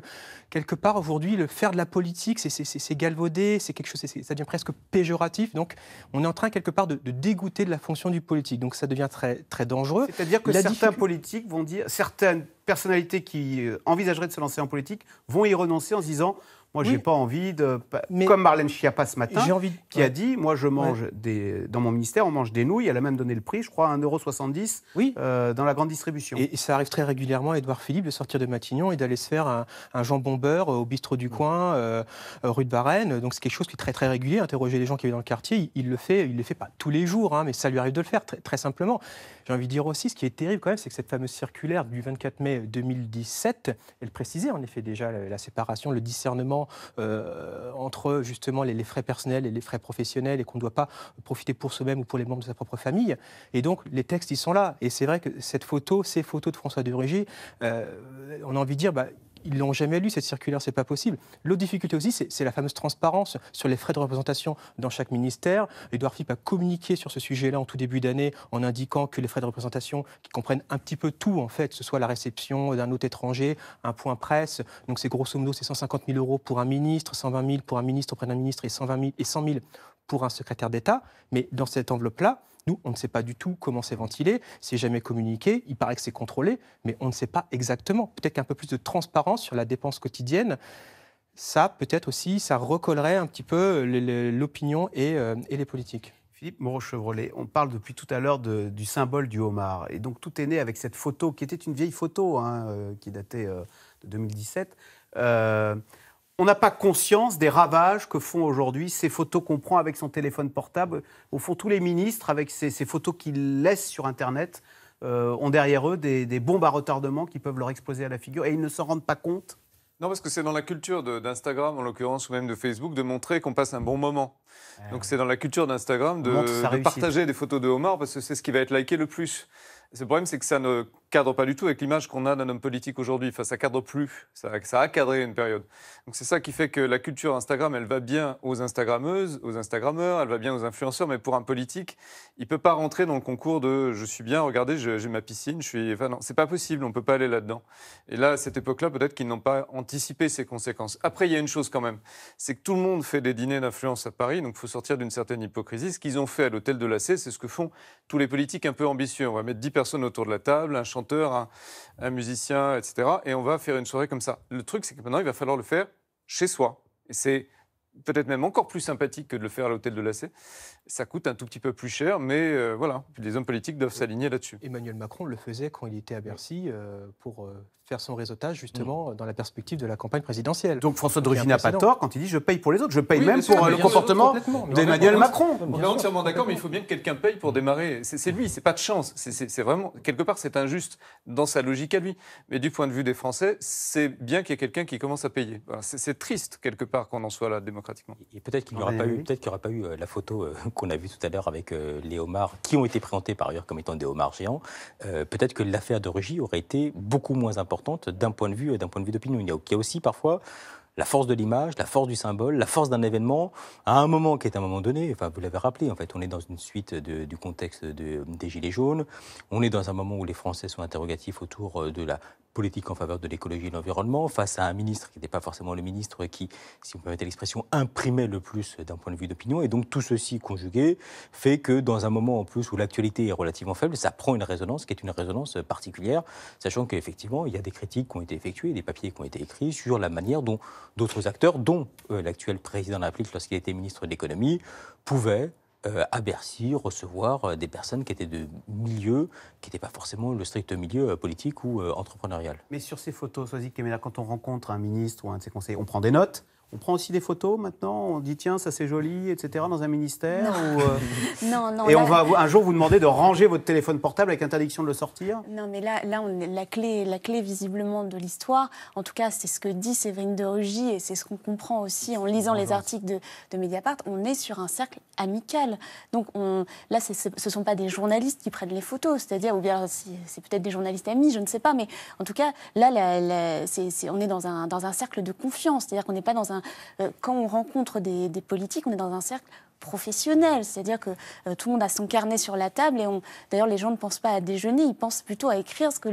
quelque part, aujourd'hui, le faire de la politique, c'est galvaudé, c'est quelque chose, ça devient presque péjoratif. Donc on est en train, quelque part, de, dégoûter de la fonction du politique. Donc ça devient très, très dangereux. C'est-à-dire que certains politiques vont dire, certaines personnalités qui euh, envisageraient de se lancer en politique vont y renoncer en se disant moi, je j'ai pas envie de. Mais comme Marlène Schiappa ce matin, envie qui a dit Moi, je mange des. Dans mon ministère, on mange des nouilles. Elle a même donné le prix, je crois, à 1,70€ oui. Euh, dans la grande distribution. Et, ça arrive très régulièrement à Édouard Philippe de sortir de Matignon et d'aller se faire un, un, jambon beurre euh, au bistrot du mm. coin, euh, rue de Varennes. Donc, c'est quelque chose qui est très, très régulier. Interroger les gens qui vivent dans le quartier, il, le fait, il le fait pas tous les jours, hein, mais ça lui arrive de le faire, très, simplement. J'ai envie de dire aussi, ce qui est terrible quand même, c'est que cette fameuse circulaire du 24 mai 2017, elle précisait en effet déjà la séparation, le discernement euh, entre justement les, frais personnels et les frais professionnels et qu'on ne doit pas profiter pour soi-même ou pour les membres de sa propre famille. Et donc les textes, ils sont là. Et c'est vrai que cette photo, ces photos de François de Rugy, euh, on a envie de dire, bah, ils l'ont jamais lu, cette circulaire, c'est pas possible. L'autre difficulté aussi, c'est la fameuse transparence sur les frais de représentation dans chaque ministère. Édouard Philippe a communiqué sur ce sujet-là en tout début d'année en indiquant que les frais de représentation qui comprennent un petit peu tout, en fait, ce soit la réception d'un hôte étranger, un point presse, donc c'est grosso modo c'est 150 000 euros pour un ministre, 120 000 pour un ministre auprès d'un ministre et 120 000 et 100 000 pour un secrétaire d'État, mais dans cette enveloppe-là, nous, on ne sait pas du tout comment c'est ventilé, c'est jamais communiqué, il paraît que c'est contrôlé, mais on ne sait pas exactement. Peut-être qu'un peu plus de transparence sur la dépense quotidienne, ça peut-être aussi, ça recollerait un petit peu l'opinion euh, et, les politiques. Philippe Moreau-Chevrolet, on parle depuis tout à l'heure du symbole du homard. Et donc tout est né avec cette photo, qui était une vieille photo, hein, euh, qui datait euh, de 2017 on n'a pas conscience des ravages que font aujourd'hui ces photos qu'on prend avec son téléphone portable. Au fond, tous les ministres, avec ces, photos qu'ils laissent sur Internet, euh, ont derrière eux des, bombes à retardement qui peuvent leur exploser à la figure et ils ne s'en rendent pas compte. Non, parce que c'est dans la culture d'Instagram, en l'occurrence, ou même de Facebook, de montrer qu'on passe un bon moment. Donc c'est dans la culture d'Instagram de, de partager des photos de homards parce que c'est ce qui va être liké le plus. Le problème, c'est que ça ne cadre pas du tout avec l'image qu'on a d'un homme politique aujourd'hui. Enfin, ça cadre plus. Ça, a cadré une période. Donc c'est ça qui fait que la culture Instagram, elle va bien aux Instagrammeuses, aux Instagrammeurs, elle va bien aux influenceurs, mais pour un politique, il peut pas rentrer dans le concours de je suis bien, regardez, j'ai ma piscine, je suis. Enfin, non, c'est pas possible, on peut pas aller là-dedans. Et là, à cette époque-là, peut-être qu'ils n'ont pas anticipé ces conséquences. Après, il y a une chose quand même, c'est que tout le monde fait des dîners d'influence à Paris, donc il faut sortir d'une certaine hypocrisie. Ce qu'ils ont fait à l'hôtel de la C, c'est ce que font tous les politiques un peu ambitieux. On va mettre 10 personnes autour de la table, un chanteur, un, un musicien, etc. Et on va faire une soirée comme ça. Le truc, c'est que maintenant, il va falloir le faire chez soi. Et c'est peut-être même encore plus sympathique que de le faire à l'hôtel de Lacé. Ça coûte un tout petit peu plus cher, mais euh, voilà, les hommes politiques doivent s'aligner là-dessus. Emmanuel Macron le faisait quand il était à Bercy euh, pour euh, faire son réseautage, justement, mm. dans la perspective de la campagne présidentielle. Donc François de n'a pas tort quand il dit je paye pour les autres, je paye même pour le comportement d'Emmanuel Macron. On est entièrement d'accord, mais il faut bien que quelqu'un paye pour démarrer. C'est lui, c'est pas de chance. C'est vraiment, quelque part, c'est injuste dans sa logique à lui. Mais du point de vue des Français, c'est bien qu'il y ait quelqu'un qui commence à payer. c'est triste, quelque part, qu'on en soit là, démocratie. Et peut-être qu'il n'y aura, pas eu, peut aura, pas eu euh, la photo euh, (laughs) qu'on a vue tout à l'heure avec euh, les homards, qui ont été présentés par ailleurs comme étant des homards géants. peut-être que l'affaire de Rugy aurait été beaucoup moins importante d'un point de vue, d'un point de vue d'opinion. Il y a aussi parfois la force de l'image, la force du symbole, la force d'un événement, à un moment qui est un moment donné, enfin vous l'avez rappelé, en fait on est dans une suite du contexte des Gilets jaunes, on est dans un moment où les Français sont interrogatifs autour de la politique en faveur de l'écologie et de l'environnement, face à un ministre qui n'était pas forcément le ministre qui, si vous permettez l'expression, imprimait le plus d'un point de vue d'opinion. Et donc tout ceci conjugué fait que dans un moment en plus où l'actualité est relativement faible, ça prend une résonance qui est une résonance particulière, sachant qu'effectivement, il y a des critiques qui ont été effectuées, des papiers qui ont été écrits sur la manière dont d'autres acteurs, dont euh, l'actuel président de la République lorsqu'il était ministre de l'économie, pouvaient euh, à Bercy recevoir euh, des personnes qui étaient de milieu, qui n'étaient pas forcément le strict milieu euh, politique ou entrepreneurial. Mais sur ces photos, Soazic Kemener, quand on rencontre un ministre ou un de ses conseillers, on prend des notes on prend aussi des photos maintenant, on dit tiens, ça c'est joli, etc., dans un ministère Non, ou, euh, (laughs) non, Et on va un jour vous demander de ranger votre téléphone portable avec interdiction de le sortir Non, mais là, là on la, clé, la clé visiblement de l'histoire, en tout cas, c'est ce que dit Séverine de Rugy et c'est ce qu'on comprend aussi en lisant les articles de, Mediapart. On est sur un cercle amical. Donc on, là, ce ne sont pas des journalistes qui prennent les photos, c'est-à-dire, ou bien c'est peut-être des journalistes amis, je ne sais pas, mais en tout cas, là, on est dans un, dans un cercle de confiance, c'est-à-dire qu'on n'est pas dans un euh, quand on rencontre des, politiques, on est dans un cercle professionnel, c'est-à-dire que euh, tout le monde a son carnet sur la table et d'ailleurs les gens ne pensent pas à déjeuner, ils pensent plutôt à écrire ce que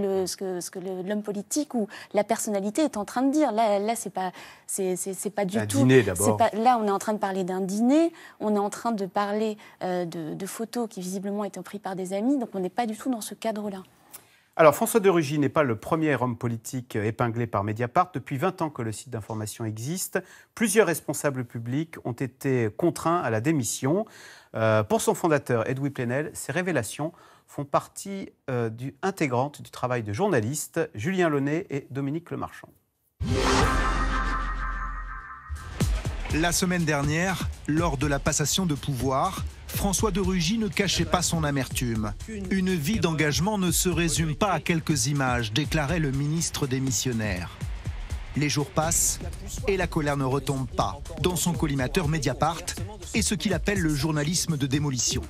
l'homme politique ou la personnalité est en train de dire. Là là c'est pas c'est, du tout. Dîner, là on est en train de parler d'un dîner, on est en train de parler euh, de, photos qui visiblement ont été prises par des amis, donc on n'est pas du tout dans ce cadre-là. Alors François de Rugy n'est pas le premier homme politique euh, épinglé par Mediapart. Depuis 20 ans que le site d'information existe, plusieurs responsables publics ont été contraints à la démission. Euh, pour son fondateur, Edoui Plenel, ces révélations font partie euh, du, intégrante du travail de journalistes Julien Launay et Dominique Lemarchand. La semaine dernière, lors de la passation de pouvoir, François de Rugy ne cachait pas son amertume. Une vie d'engagement ne se résume pas à quelques images, déclarait le ministre des Missionnaires. Les jours passent et la colère ne retombe pas dans son collimateur Mediapart et ce qu'il appelle le journalisme de démolition.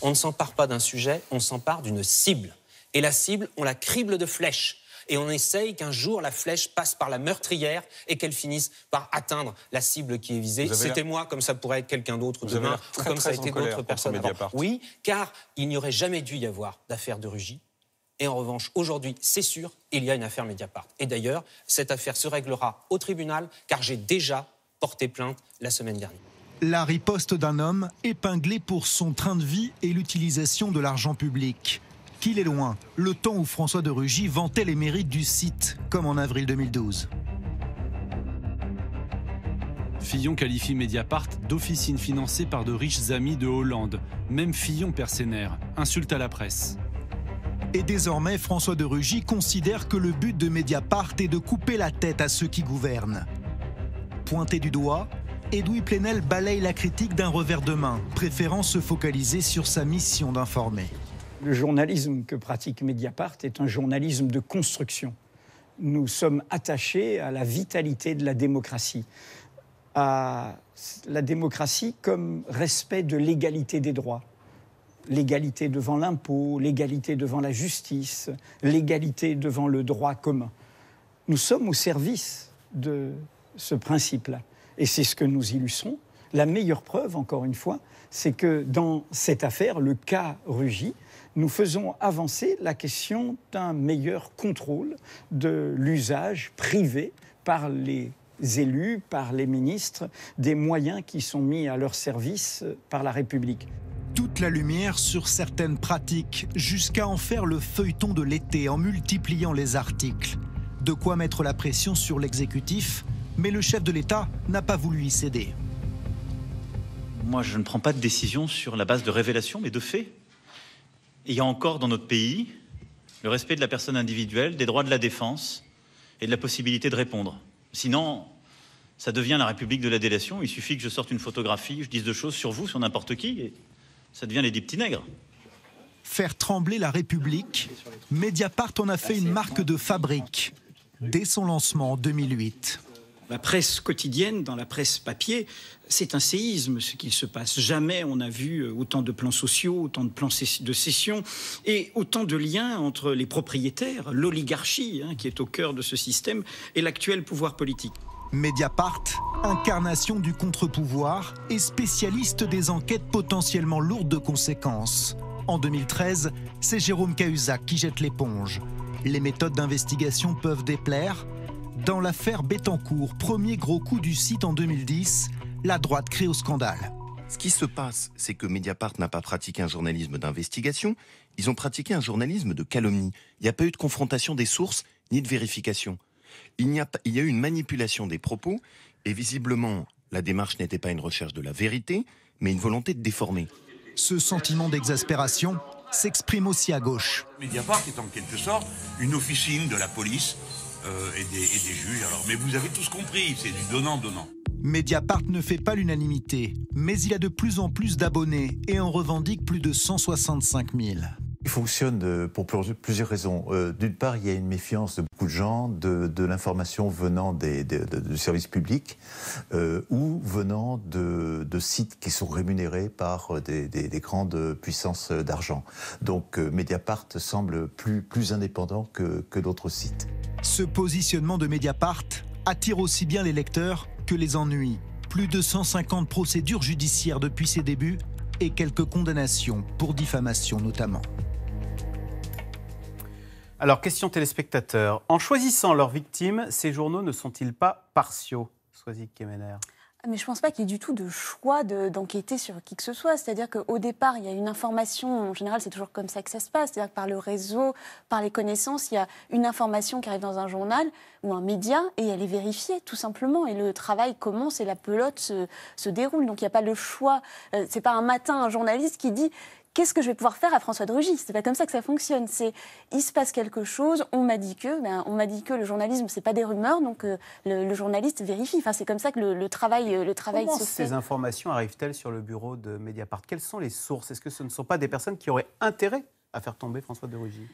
On ne s'empare pas d'un sujet, on s'empare d'une cible. Et la cible, on la crible de flèches et on essaye qu'un jour la flèche passe par la meurtrière et qu'elle finisse par atteindre la cible qui est visée. C'était moi, comme ça pourrait être quelqu'un d'autre demain, comme ça a été d'autres personnes avant. Oui, car il n'y aurait jamais dû y avoir d'affaire de rugie Et en revanche, aujourd'hui, c'est sûr, il y a une affaire Mediapart. Et d'ailleurs, cette affaire se réglera au tribunal, car j'ai déjà porté plainte la semaine dernière. La riposte d'un homme épinglé pour son train de vie et l'utilisation de l'argent public qu'il est loin, le temps où François de Rugy vantait les mérites du site, comme en avril 2012. Fillon qualifie Mediapart d'officine financée par de riches amis de Hollande. Même Fillon perd insulte à la presse. Et désormais, François de Rugy considère que le but de Mediapart est de couper la tête à ceux qui gouvernent. Pointé du doigt, Edoui Plenel balaye la critique d'un revers de main, préférant se focaliser sur sa mission d'informer le journalisme que pratique Mediapart est un journalisme de construction. Nous sommes attachés à la vitalité de la démocratie, à la démocratie comme respect de l'égalité des droits, l'égalité devant l'impôt, l'égalité devant la justice, l'égalité devant le droit commun. Nous sommes au service de ce principe-là. Et c'est ce que nous illustrons. La meilleure preuve, encore une fois, c'est que dans cette affaire, le cas rugit, nous faisons avancer la question d'un meilleur contrôle de l'usage privé par les élus, par les ministres, des moyens qui sont mis à leur service par la République toute la lumière sur certaines pratiques, jusqu'à en faire le feuilleton de l'été en multipliant les articles. De quoi mettre la pression sur l'exécutif, mais le chef de l'État n'a pas voulu y céder. Moi, je ne prends pas de décision sur la base de révélations, mais de faits il y a encore dans notre pays le respect de la personne individuelle, des droits de la défense et de la possibilité de répondre. Sinon, ça devient la République de la délation. Il suffit que je sorte une photographie, je dise deux choses sur vous, sur n'importe qui, et ça devient les petits nègres. Faire trembler la République, Mediapart en a fait une marque de fabrique dès son lancement en 2008 la presse quotidienne, dans la presse papier, c'est un séisme ce qu'il se passe. Jamais on a vu euh, autant de plans sociaux, autant de plans de cession et autant de liens entre les propriétaires, l'oligarchie hein, qui est au cœur de ce système et l'actuel pouvoir politique. Mediapart, incarnation du contre-pouvoir et spécialiste des enquêtes potentiellement lourdes de conséquences. En 2013, c'est Jérôme Cahuzac qui jette l'éponge. Les méthodes d'investigation peuvent déplaire. Dans l'affaire Bettencourt, premier gros coup du site en 2010, la droite crée au scandale. Ce qui se passe, c'est que Mediapart n'a pas pratiqué un journalisme d'investigation, ils ont pratiqué un journalisme de calomnie. Il n'y a pas eu de confrontation des sources ni de vérification. Il y, a, eu une manipulation des propos, et visiblement, la démarche n'était pas une recherche de la vérité, mais une volonté de déformer. Ce sentiment d'exaspération s'exprime aussi à gauche. Mediapart est en quelque sorte une officine de la police euh, et, des, juges. mais vous avez tous compris, c'est du donnant-donnant. Mediapart ne fait pas l'unanimité, mais il a de plus en plus d'abonnés et en revendique plus de 165 000. Il fonctionne euh, pour plusieurs raisons. Euh, d'une part, il y a une méfiance de beaucoup de gens de, l'information venant des, de, du service euh, ou venant de, sites qui sont rémunérés par des, grandes puissances d'argent. Donc Mediapart semble plus, indépendant que, que d'autres sites. Ce positionnement de Mediapart attire aussi bien les lecteurs que les ennuis. Plus de 150 procédures judiciaires depuis ses débuts et quelques condamnations pour diffamation notamment. Alors, question téléspectateurs. En choisissant leurs victimes, ces journaux ne sont-ils pas partiaux, Soisy Kemener mais je ne pense pas qu'il y ait du tout de choix d'enquêter sur qui que ce soit. C'est-à-dire qu'au départ, il y a une information, en général c'est toujours comme ça que ça se passe, c'est-à-dire que par le réseau, par les connaissances, il y a une information qui arrive dans un journal ou un média et elle est vérifiée tout simplement. Et le travail commence et la pelote se, se déroule. Donc il n'y a pas le choix. Euh, ce n'est pas un matin un journaliste qui dit qu'est-ce que je vais pouvoir faire à François de Rugy C'est pas comme ça que ça fonctionne. C'est il se passe quelque chose, on m'a dit que, ben, on m'a dit que le journalisme c'est pas des rumeurs, donc euh, le, journaliste vérifie. Enfin, c'est comme ça que le, travail, euh, le travail Comment se fait. Ces informations arrivent-elles sur le bureau de Mediapart Quelles sont les sources Est-ce que ce ne sont pas des personnes qui auraient intérêt à faire tomber François de Rugy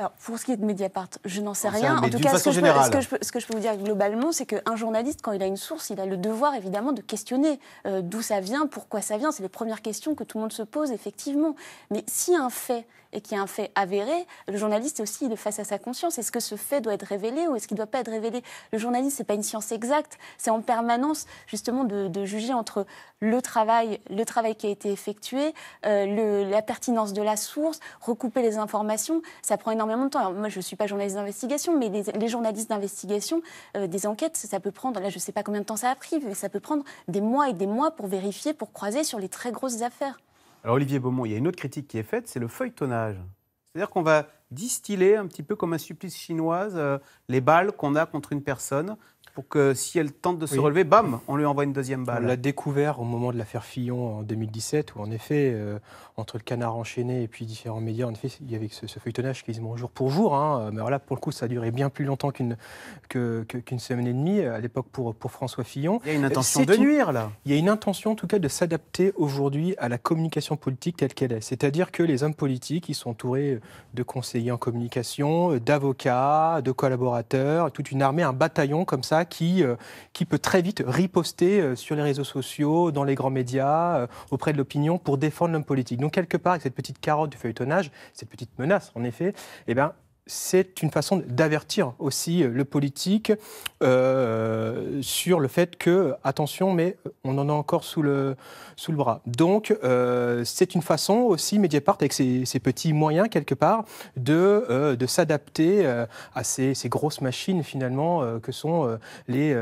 alors, pour ce qui est de Mediapart, je n'en sais ah, rien. En tout cas, ce que, je peux, vous dire globalement, c'est qu'un journaliste, quand il a une source, il a le devoir évidemment de questionner euh, d'où ça vient, pourquoi ça vient. C'est les premières questions que tout le monde se pose, effectivement. Mais si un fait et qui est un fait avéré, le journaliste est aussi face à sa conscience. Est-ce que ce fait doit être révélé ou est-ce qu'il ne doit pas être révélé Le journaliste, c'est pas une science exacte. C'est en permanence justement de, juger entre le travail, le travail qui a été effectué, euh, la pertinence de la source, recouper les informations. Ça prend énormément de temps. moi, je ne suis pas journaliste d'investigation, mais les, journalistes d'investigation, euh, des enquêtes, ça peut prendre. Là, je ne sais pas combien de temps ça a pris, mais ça peut prendre des mois et des mois pour vérifier, pour croiser sur les très grosses affaires. Alors Olivier Beaumont, il y a une autre critique qui est faite, c'est le feuilletonnage. C'est-à-dire qu'on va distiller un petit peu comme un supplice chinoise euh, les balles qu'on a contre une personne pour que si elle tente de se relever, bam, on lui envoie une deuxième balle. On l'a découvert au moment de l'affaire Fillon en 2017, où en effet, euh, entre le canard enchaîné et puis différents médias, en effet, il y avait ce, qui feuilletonnage quasiment jour pour jour. Hein. mais alors là, pour le coup, ça a duré bien plus longtemps qu'une semaine et demie, à l'époque pour, pour François Fillon. Il y a une euh, intention de nuire, là. Il y a une intention, en tout cas, de s'adapter aujourd'hui à la communication politique telle qu'elle est. C'est-à-dire que les hommes politiques, ils sont entourés de conseillers en communication, euh, d'avocats, de collaborateurs, toute une armée, un bataillon comme ça qui, euh, qui peut très vite riposter euh, sur les réseaux sociaux, dans les grands médias, euh, auprès de l'opinion pour défendre l'homme politique. Donc quelque part, avec cette petite carotte du feuilletonnage, cette petite menace en effet, eh bien c'est une façon d'avertir aussi euh, le politique euh, sur le fait que, attention, mais on en a encore sous le, bras. Donc, euh, c'est une façon aussi, Mediapart, avec ses, petits moyens, quelque part, de, s'adapter à ces, grosses machines, finalement, que sont les,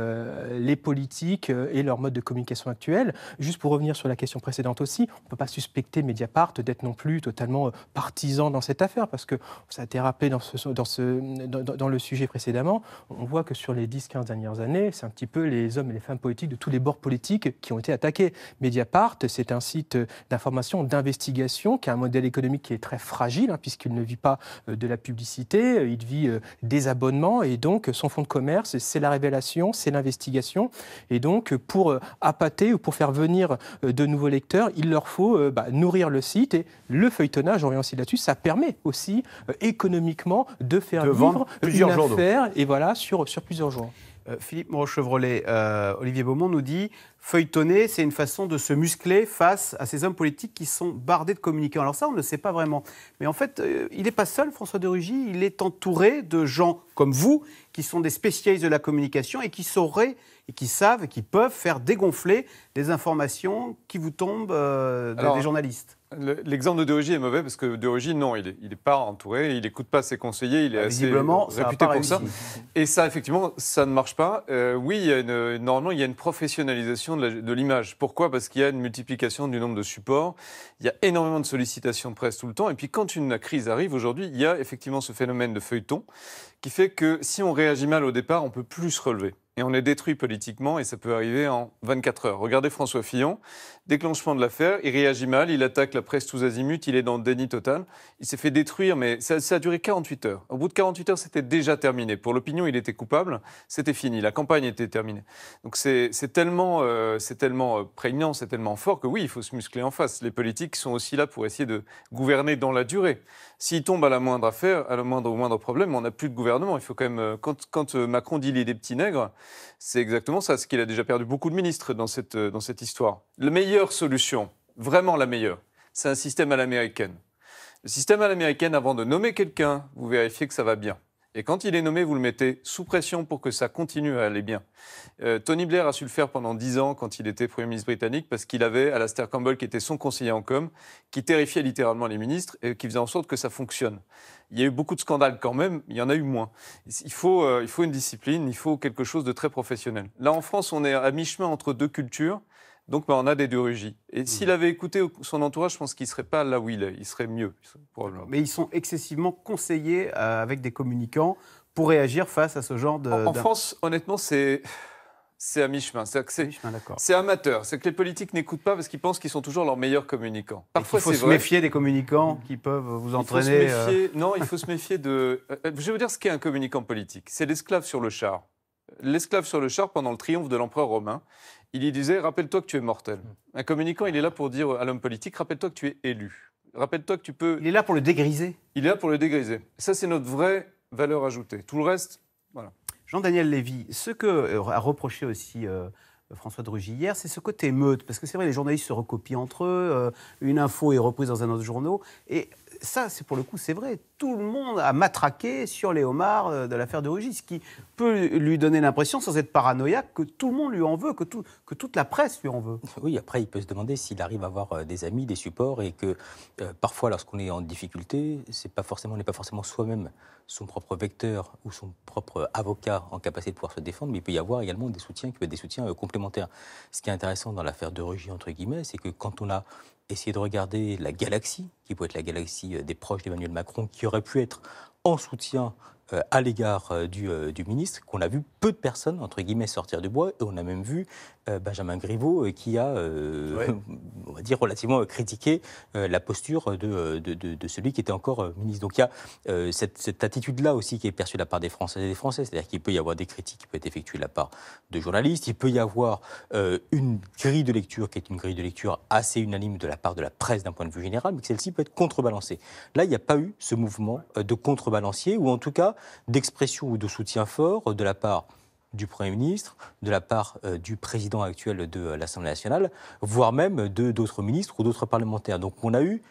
les politiques et leur mode de communication actuel. Juste pour revenir sur la question précédente aussi, on ne peut pas suspecter Mediapart d'être non plus totalement partisan dans cette affaire, parce que ça a été rappelé dans ce dans, ce, dans, le sujet précédemment, on voit que sur les 10-15 dernières années, c'est un petit peu les hommes et les femmes politiques de tous les bords politiques qui ont été attaqués. Mediapart, c'est un site d'information, d'investigation, qui a un modèle économique qui est très fragile, hein, puisqu'il ne vit pas euh, de la publicité, euh, il vit euh, des abonnements, et donc son fonds de commerce, c'est la révélation, c'est l'investigation. Et donc, pour appâter ou pour faire venir de nouveaux lecteurs, il leur faut bah, nourrir le site, et le feuilletonnage, on revient aussi là-dessus, ça permet aussi économiquement de faire vivre plusieurs une et voilà, sur, sur plusieurs jours. Euh, Philippe moreau euh, Olivier Beaumont nous dit feuilletonner, c'est une façon de se muscler face à ces hommes politiques qui sont bardés de communicants. Alors ça, on ne sait pas vraiment. Mais en fait, euh, il n'est pas seul, François de Rugy. Il est entouré de gens comme vous, qui sont des spécialistes de la communication et qui sauraient et qui savent et qui peuvent faire dégonfler les informations qui vous tombent euh, des journalistes. L'exemple de Deogi est mauvais parce que d'origine non, il n'est il pas entouré, il n'écoute pas ses conseillers, il est bah, assez réputé pour ça. Et ça, effectivement, ça ne marche pas. Euh, oui, il y a une, normalement, il y a une professionnalisation de l'image. Pourquoi Parce qu'il y a une multiplication du nombre de supports, il y a énormément de sollicitations de presse tout le temps. Et puis quand une crise arrive aujourd'hui, il y a effectivement ce phénomène de feuilleton qui fait que si on réagit mal au départ, on peut plus se relever et on est détruit politiquement et ça peut arriver en 24 heures. Regardez François Fillon, Déclenchement de l'affaire, il réagit mal, il attaque la presse tous azimuts, il est dans le déni total. Il s'est fait détruire, mais ça, a duré 48 heures. Au bout de 48 heures, c'était déjà terminé. Pour l'opinion, il était coupable, c'était fini, la campagne était terminée. Donc c'est tellement, c'est tellement euh, euh, prégnant, c'est tellement fort que oui, il faut se muscler en face. Les politiques sont aussi là pour essayer de gouverner dans la durée. S'ils tombent à la moindre affaire, à la moindre, au moindre problème, on n'a plus de gouvernement. Il faut quand même, euh, quand, Macron dit des petits nègres, c'est exactement ça, ce qu'il a déjà perdu beaucoup de ministres dans cette, dans cette histoire. Le meilleur solution, vraiment la meilleure, c'est un système à l'américaine. Le système à l'américaine, avant de nommer quelqu'un, vous vérifiez que ça va bien. Et quand il est nommé, vous le mettez sous pression pour que ça continue à aller bien. Euh, Tony Blair a su le faire pendant dix ans quand il était Premier ministre britannique parce qu'il avait Alastair Campbell qui était son conseiller en com, qui terrifiait littéralement les ministres et qui faisait en sorte que ça fonctionne. Il y a eu beaucoup de scandales quand même, il y en a eu moins. Il faut, euh, il faut une discipline, il faut quelque chose de très professionnel. Là en France, on est à mi-chemin entre deux cultures. Donc bah, on a des deux Et mmh. s'il avait écouté son entourage, je pense qu'il ne serait pas là où il est. Il serait mieux. Mais ils sont excessivement conseillés euh, avec des communicants pour réagir face à ce genre de... En, France, honnêtement, c'est... C'est à mi-chemin. C'est amateur. C'est que les politiques n'écoutent pas parce qu'ils pensent qu'ils sont toujours leurs meilleurs communicants. il faut se méfier des communicants qui peuvent vous entraîner. Euh. Non, il faut se méfier de. Euh, je vais vous dire ce qu'est un communicant politique. C'est l'esclave sur le char. L'esclave sur le char pendant le triomphe de l'empereur romain. Il y disait Rappelle-toi que tu es mortel. Mm. Un communicant, il est là pour dire à l'homme politique Rappelle-toi que tu es élu. Rappelle-toi que tu peux. Il est là pour le dégriser. Il est là pour le dégriser. Ça, c'est notre vraie valeur ajoutée. Tout le reste, voilà. Jean-Daniel Lévy, ce que euh, a reproché aussi. Euh, François de hier, c'est ce côté meute, parce que c'est vrai, les journalistes se recopient entre eux, euh, une info est reprise dans un autre journal, et ça, c'est pour le coup, c'est vrai. Tout le monde a matraqué sur les homards euh, de l'affaire de ce qui peut lui donner l'impression, sans être paranoïaque, que tout le monde lui en veut, que, toute la presse lui en veut. Oui, après, il peut se demander s'il arrive à avoir euh, des amis, des supports, et que euh, parfois, lorsqu'on est en difficulté, c'est pas forcément, on n'est pas forcément soi-même son propre vecteur ou son propre avocat en capacité de pouvoir se défendre, mais il peut y avoir également des soutiens qui des soutiens complémentaires. Ce qui est intéressant dans l'affaire de Rugy, entre guillemets, c'est que quand on a essayer de regarder la galaxie, qui pourrait être la galaxie euh, des proches d'Emmanuel Macron, qui aurait pu être en soutien euh, à l'égard euh, du, du, ministre, qu'on a vu peu de personnes, entre guillemets, sortir du bois, et on a même vu euh, Benjamin Griveaux, euh, qui a, euh, (laughs) on va dire, relativement critiqué la posture de, celui qui était encore ministre. Donc il y a cette, attitude-là aussi qui est perçue de la part des Français et des Français, c'est-à-dire qu'il peut y avoir des critiques qui peuvent être effectuées de la part de journalistes, il peut y avoir une grille de lecture qui est une grille de lecture assez unanime de la part de la presse d'un point de vue général, mais celle-ci peut être contrebalancée. Là, il n'y a pas eu ce mouvement de contrebalancier, ou en tout cas d'expression ou de soutien fort de la part du Premier ministre, de la part euh, du président actuel de euh, l'Assemblée nationale, voire même de d'autres ministres ou d'autres parlementaires. Donc on a eu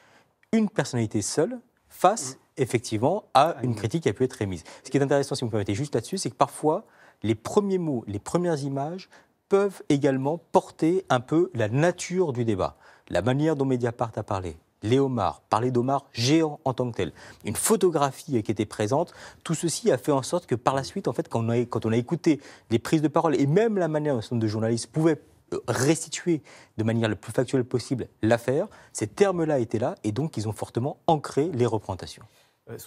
une personnalité seule face mm. effectivement à ah, une critique qui a pu être émise. Ce qui est intéressant, si vous me permettez juste là-dessus, c'est que parfois les premiers mots, les premières images peuvent également porter un peu la nature du débat, la manière dont Mediapart a parlé, les homards, parler d'Omar, géant en tant que tel. une photographie qui était présente, tout ceci a fait en sorte que par la suite, en fait, quand on a, quand on a écouté les prises de parole et même la manière dont de journalistes pouvaient euh, restituer de manière le plus factuelle possible l'affaire, ces termes-là étaient là et donc ils ont fortement ancré les représentations. Euh,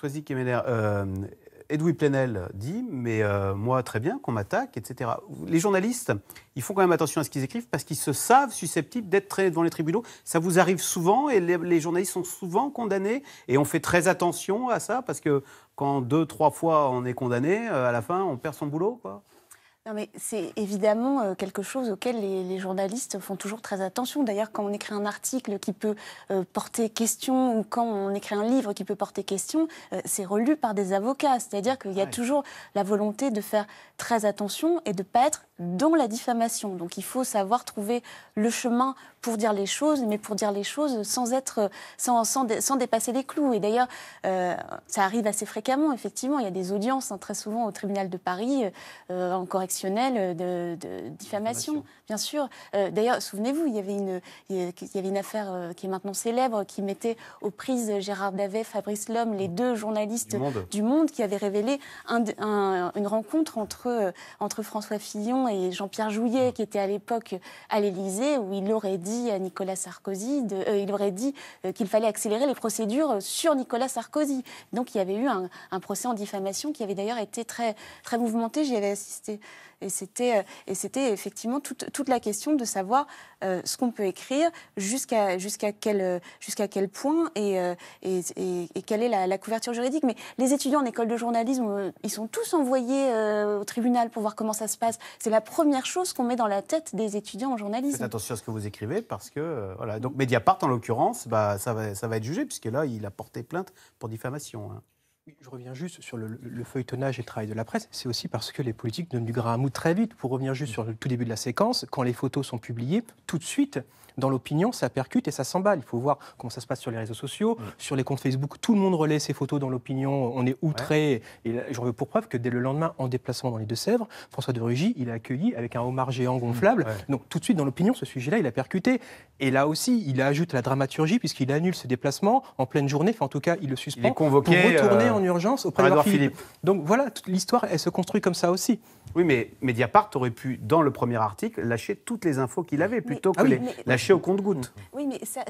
Edoui Plenel dit, mais euh, moi très bien, qu'on m'attaque, etc. Les journalistes, ils font quand même attention à ce qu'ils écrivent parce qu'ils se savent susceptibles d'être traînés devant les tribunaux. Ça vous arrive souvent et les, les, journalistes sont souvent condamnés et on fait très attention à ça parce que quand deux, trois fois on est condamné, euh, à la fin on perd son boulot. Quoi mais c'est évidemment euh, quelque chose auquel les, journalistes font toujours très attention. D'ailleurs, quand on écrit un article qui peut euh, porter question ou quand on écrit un livre qui peut porter question, euh, c'est relu par des avocats. C'est-à-dire qu'il y a toujours la volonté de faire très attention et de ne pas être dans la diffamation. Donc il faut savoir trouver le chemin pour dire les choses, mais pour dire les choses sans être, sans, dépasser les clous. Et d'ailleurs, euh, ça arrive assez fréquemment, effectivement. Il y a des audiences hein, très souvent au tribunal de Paris, euh, en correctionnel, euh, de diffamation bien sûr. Euh, d'ailleurs, souvenez-vous, il, y avait une, affaire euh, qui est maintenant célèbre qui mettait aux prises Gérard Davet, Fabrice Lhomme, les deux journalistes du Monde, qui avaient révélé une rencontre euh, entre, François Fillon et Jean-Pierre Jouyet, qui était à l'époque à l'Élysée, où il aurait dit à Nicolas Sarkozy, il aurait dit qu'il fallait accélérer les procédures sur Nicolas Sarkozy. Donc il y avait eu un, procès en diffamation qui avait d'ailleurs été très, mouvementé, j'y avais assisté. Et c'était effectivement tout toute la question de savoir euh, ce qu'on peut écrire, jusqu'à jusqu'à quel, euh, jusqu'à quel point euh, et, et, et, quelle est la, couverture juridique. Mais les étudiants en école de journalisme, ils sont tous envoyés au tribunal pour voir comment ça se passe. C'est la première chose qu'on met dans la tête des étudiants en journalisme. Faites attention à ce que vous écrivez parce que, voilà. Donc Mediapart, en l'occurrence, bah, ça, va, ça va être jugé, puisque là, il a porté plainte pour diffamation. Hein. Je reviens juste sur le, feuilletonnage et le travail de la presse. C'est aussi parce que les politiques donnent du grain à mou très vite. Pour revenir juste mm. sur le tout début de la séquence, quand les photos sont publiées, tout de suite, dans l'opinion, ça percute et ça s'emballe. Il faut voir comment ça se passe sur les réseaux sociaux, mm. sur les comptes Facebook. Tout le monde relaie ses photos dans l'opinion. On est outré. Et j'en veux pour preuve que dès le lendemain, en déplacement dans les Deux-Sèvres, François de Rugy, il a accueilli avec un homard géant mm. gonflable. Donc tout de suite, dans l'opinion, ce sujet-là, il a percuté. Et là aussi, il ajoute la dramaturgie puisqu'il annule ce déplacement en pleine journée. Enfin, en tout cas, il le suspend. Il est convoqué. Pour retourner euh, en urgence auprès de Philippe. Donc voilà, toute l'histoire, elle se construit comme ça aussi. Oui, mais Mediapart aurait pu, dans le premier article, lâcher toutes les infos qu'il avait mm. plutôt ah que les, au compte-gouttes. Mm. Oui, mais ça,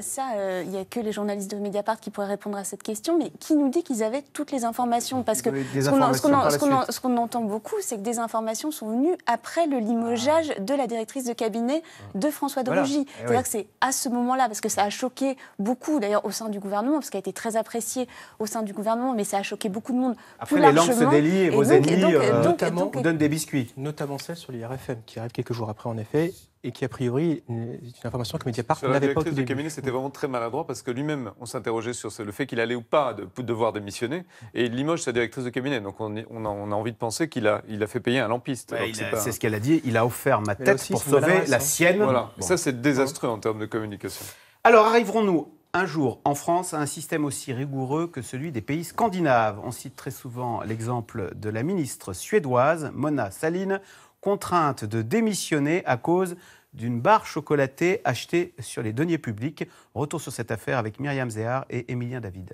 il n'y euh, a que les journalistes de Mediapart qui pourraient répondre à cette question. Mais qui nous dit qu'ils avaient toutes les informations Parce que ce qu'on entend beaucoup, c'est que des informations sont venues après le limogeage ah. de la directrice de cabinet ah. de François de eh C'est-à-dire que c'est à ce moment-là, parce que ça a choqué beaucoup, d'ailleurs, au sein du gouvernement, parce qu'elle a été très appréciée au sein du gouvernement, mais ça a choqué beaucoup de monde. Après, les se délient et vos ennemis vous euh, donnent des biscuits. Notamment celle sur l'IRFM, qui arrive quelques jours après, en effet et qui, a priori, est une information que Mediapart n'avait pas. de cabinet, c'était vraiment très maladroit parce que lui-même, on s'interrogeait sur le fait qu'il allait ou pas devoir démissionner. Et il limoge sa directrice de cabinet. Donc on, on, a, envie de penser qu'il a, fait payer un lampiste. c'est ce qu'elle a dit. Il a offert ma tête pour sauver la hein. sienne. Voilà. Ça, c'est désastreux en termes de communication. Alors, arriverons-nous un jour en France à un système aussi rigoureux que celui des pays scandinaves On cite très souvent l'exemple de la ministre suédoise, Mona Sahlin contrainte de démissionner à cause d'une barre chocolatée achetée sur les deniers publics. Retour sur cette affaire avec Myriam Zéhar et Émilien David.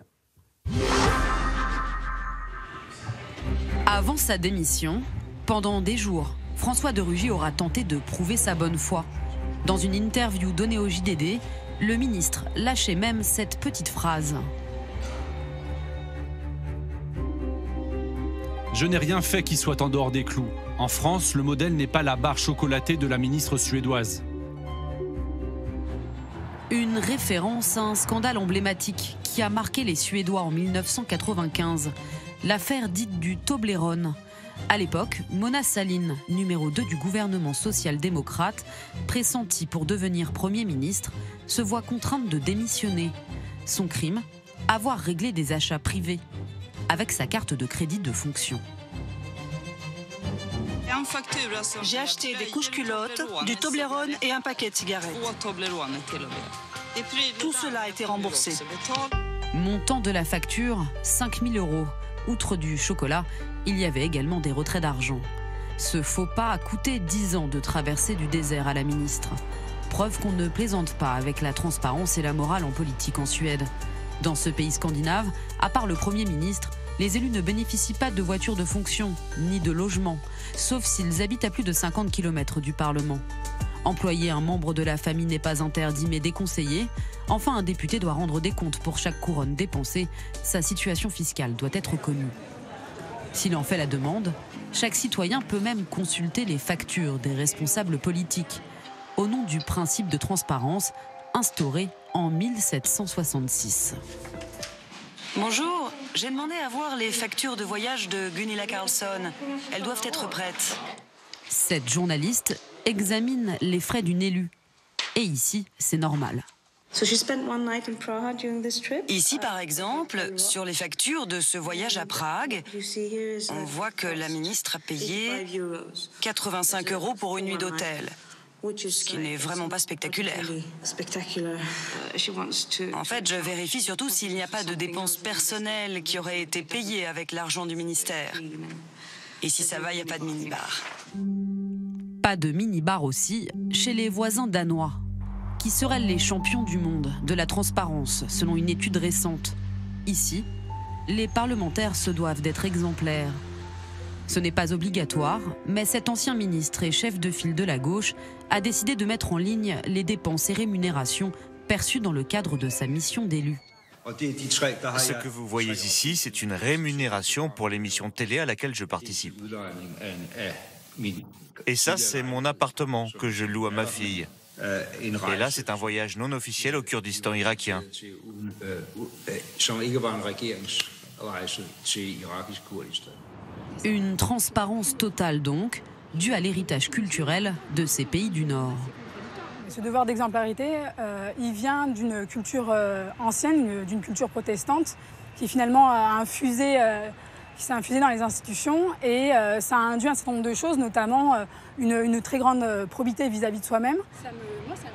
Avant sa démission, pendant des jours, François de Rugy aura tenté de prouver sa bonne foi. Dans une interview donnée au JDD, le ministre lâchait même cette petite phrase. Je n'ai rien fait qui soit en dehors des clous. En France, le modèle n'est pas la barre chocolatée de la ministre suédoise. Une référence à un scandale emblématique qui a marqué les Suédois en 1995, l'affaire dite du Toblerone. À l'époque, Mona Saline, numéro 2 du gouvernement social-démocrate, pressentie pour devenir Premier ministre, se voit contrainte de démissionner. Son crime Avoir réglé des achats privés avec sa carte de crédit de fonction. J'ai acheté des couches culottes, du Toblerone et un paquet de cigarettes. Tout cela a été remboursé. Montant de la facture, 5000 euros. Outre du chocolat, il y avait également des retraits d'argent. Ce faux pas a coûté 10 ans de traversée du désert à la ministre. Preuve qu'on ne plaisante pas avec la transparence et la morale en politique en Suède. Dans ce pays scandinave, à part le Premier ministre, les élus ne bénéficient pas de voitures de fonction ni de logement, sauf s'ils habitent à plus de 50 km du Parlement. Employer un membre de la famille n'est pas interdit mais déconseillé. Enfin, un député doit rendre des comptes pour chaque couronne dépensée. Sa situation fiscale doit être connue. S'il en fait la demande, chaque citoyen peut même consulter les factures des responsables politiques, au nom du principe de transparence instauré en 1766. Bonjour, j'ai demandé à voir les factures de voyage de Gunilla Carlson. Elles doivent être prêtes. Cette journaliste examine les frais d'une élue. Et ici, c'est normal. Ici, par exemple, sur les factures de ce voyage à Prague, on voit que la ministre a payé 85 euros pour une nuit d'hôtel qui n'est vraiment pas spectaculaire. Uh, en fait, je vérifie surtout s'il n'y a pas de dépenses personnelles qui auraient été payées avec l'argent du ministère. Et si ça va, il n'y a pas de minibar. Pas de minibar aussi chez les voisins danois, qui seraient les champions du monde de la transparence, selon une étude récente. Ici, les parlementaires se doivent d'être exemplaires ce n'est pas obligatoire, mais cet ancien ministre et chef de file de la gauche a décidé de mettre en ligne les dépenses et rémunérations perçues dans le cadre de sa mission d'élu. Ce que vous voyez ici, c'est une rémunération pour l'émission télé à laquelle je participe. Et ça, c'est mon appartement que je loue à ma fille. Et là, c'est un voyage non officiel au Kurdistan irakien. Une transparence totale donc, due à l'héritage culturel de ces pays du Nord. Ce devoir d'exemplarité, euh, il vient d'une culture euh, ancienne, d'une culture protestante, qui finalement a infusé, euh, qui s'est infusée dans les institutions et ça a induit un certain nombre de choses, notamment une, très grande probité vis-à-vis de soi-même.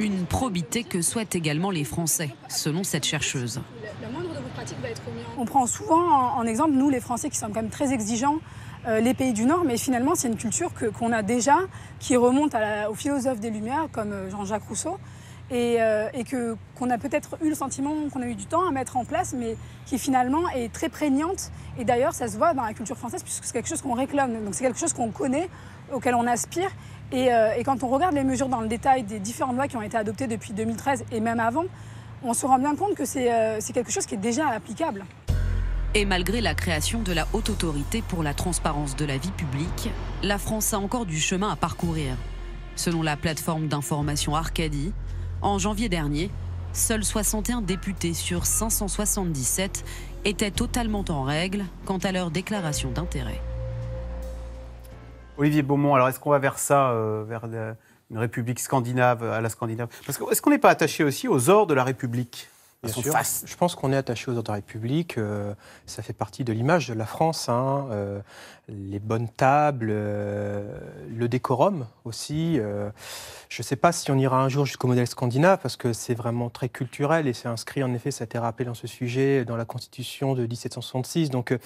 Une probité que souhaitent également les Français, selon cette chercheuse. On prend souvent en exemple, nous les Français qui sommes quand même très exigeants euh, les pays du Nord, mais finalement c'est une culture que, qu'on a déjà, qui remonte à la, aux philosophes des Lumières comme euh, Jean-Jacques Rousseau, et, euh, et que, qu'on a peut-être eu le sentiment qu'on a eu du temps à mettre en place, mais qui finalement est très prégnante. Et d'ailleurs ça se voit dans la culture française, puisque c'est quelque chose qu'on réclame, donc c'est quelque chose qu'on connaît, auquel on aspire. Et, et quand on regarde les mesures dans le détail des différentes lois qui ont été adoptées depuis 2013 et même avant, on se rend bien compte que c'est, c'est quelque chose qui est déjà applicable. Et malgré la création de la Haute Autorité pour la transparence de la vie publique, la France a encore du chemin à parcourir. Selon la plateforme d'information Arcadie, en janvier dernier, seuls 61 députés sur 577 étaient totalement en règle quant à leur déclaration d'intérêt. Olivier Beaumont, alors est-ce qu'on va vers ça, euh, vers une République scandinave à la Scandinave Parce est-ce qu'on n'est pas attaché aussi aux ors de la République Bien sûr. Je pense qu'on est attaché aux intérêts publics. Euh, ça fait partie de l'image de la France. Hein, euh, les bonnes tables, euh, le décorum aussi. je ne sais pas si on ira un jour jusqu'au modèle scandinave parce que c'est vraiment très culturel et c'est inscrit en effet, ça a été rappelé dans ce sujet dans la Constitution de 1766. Donc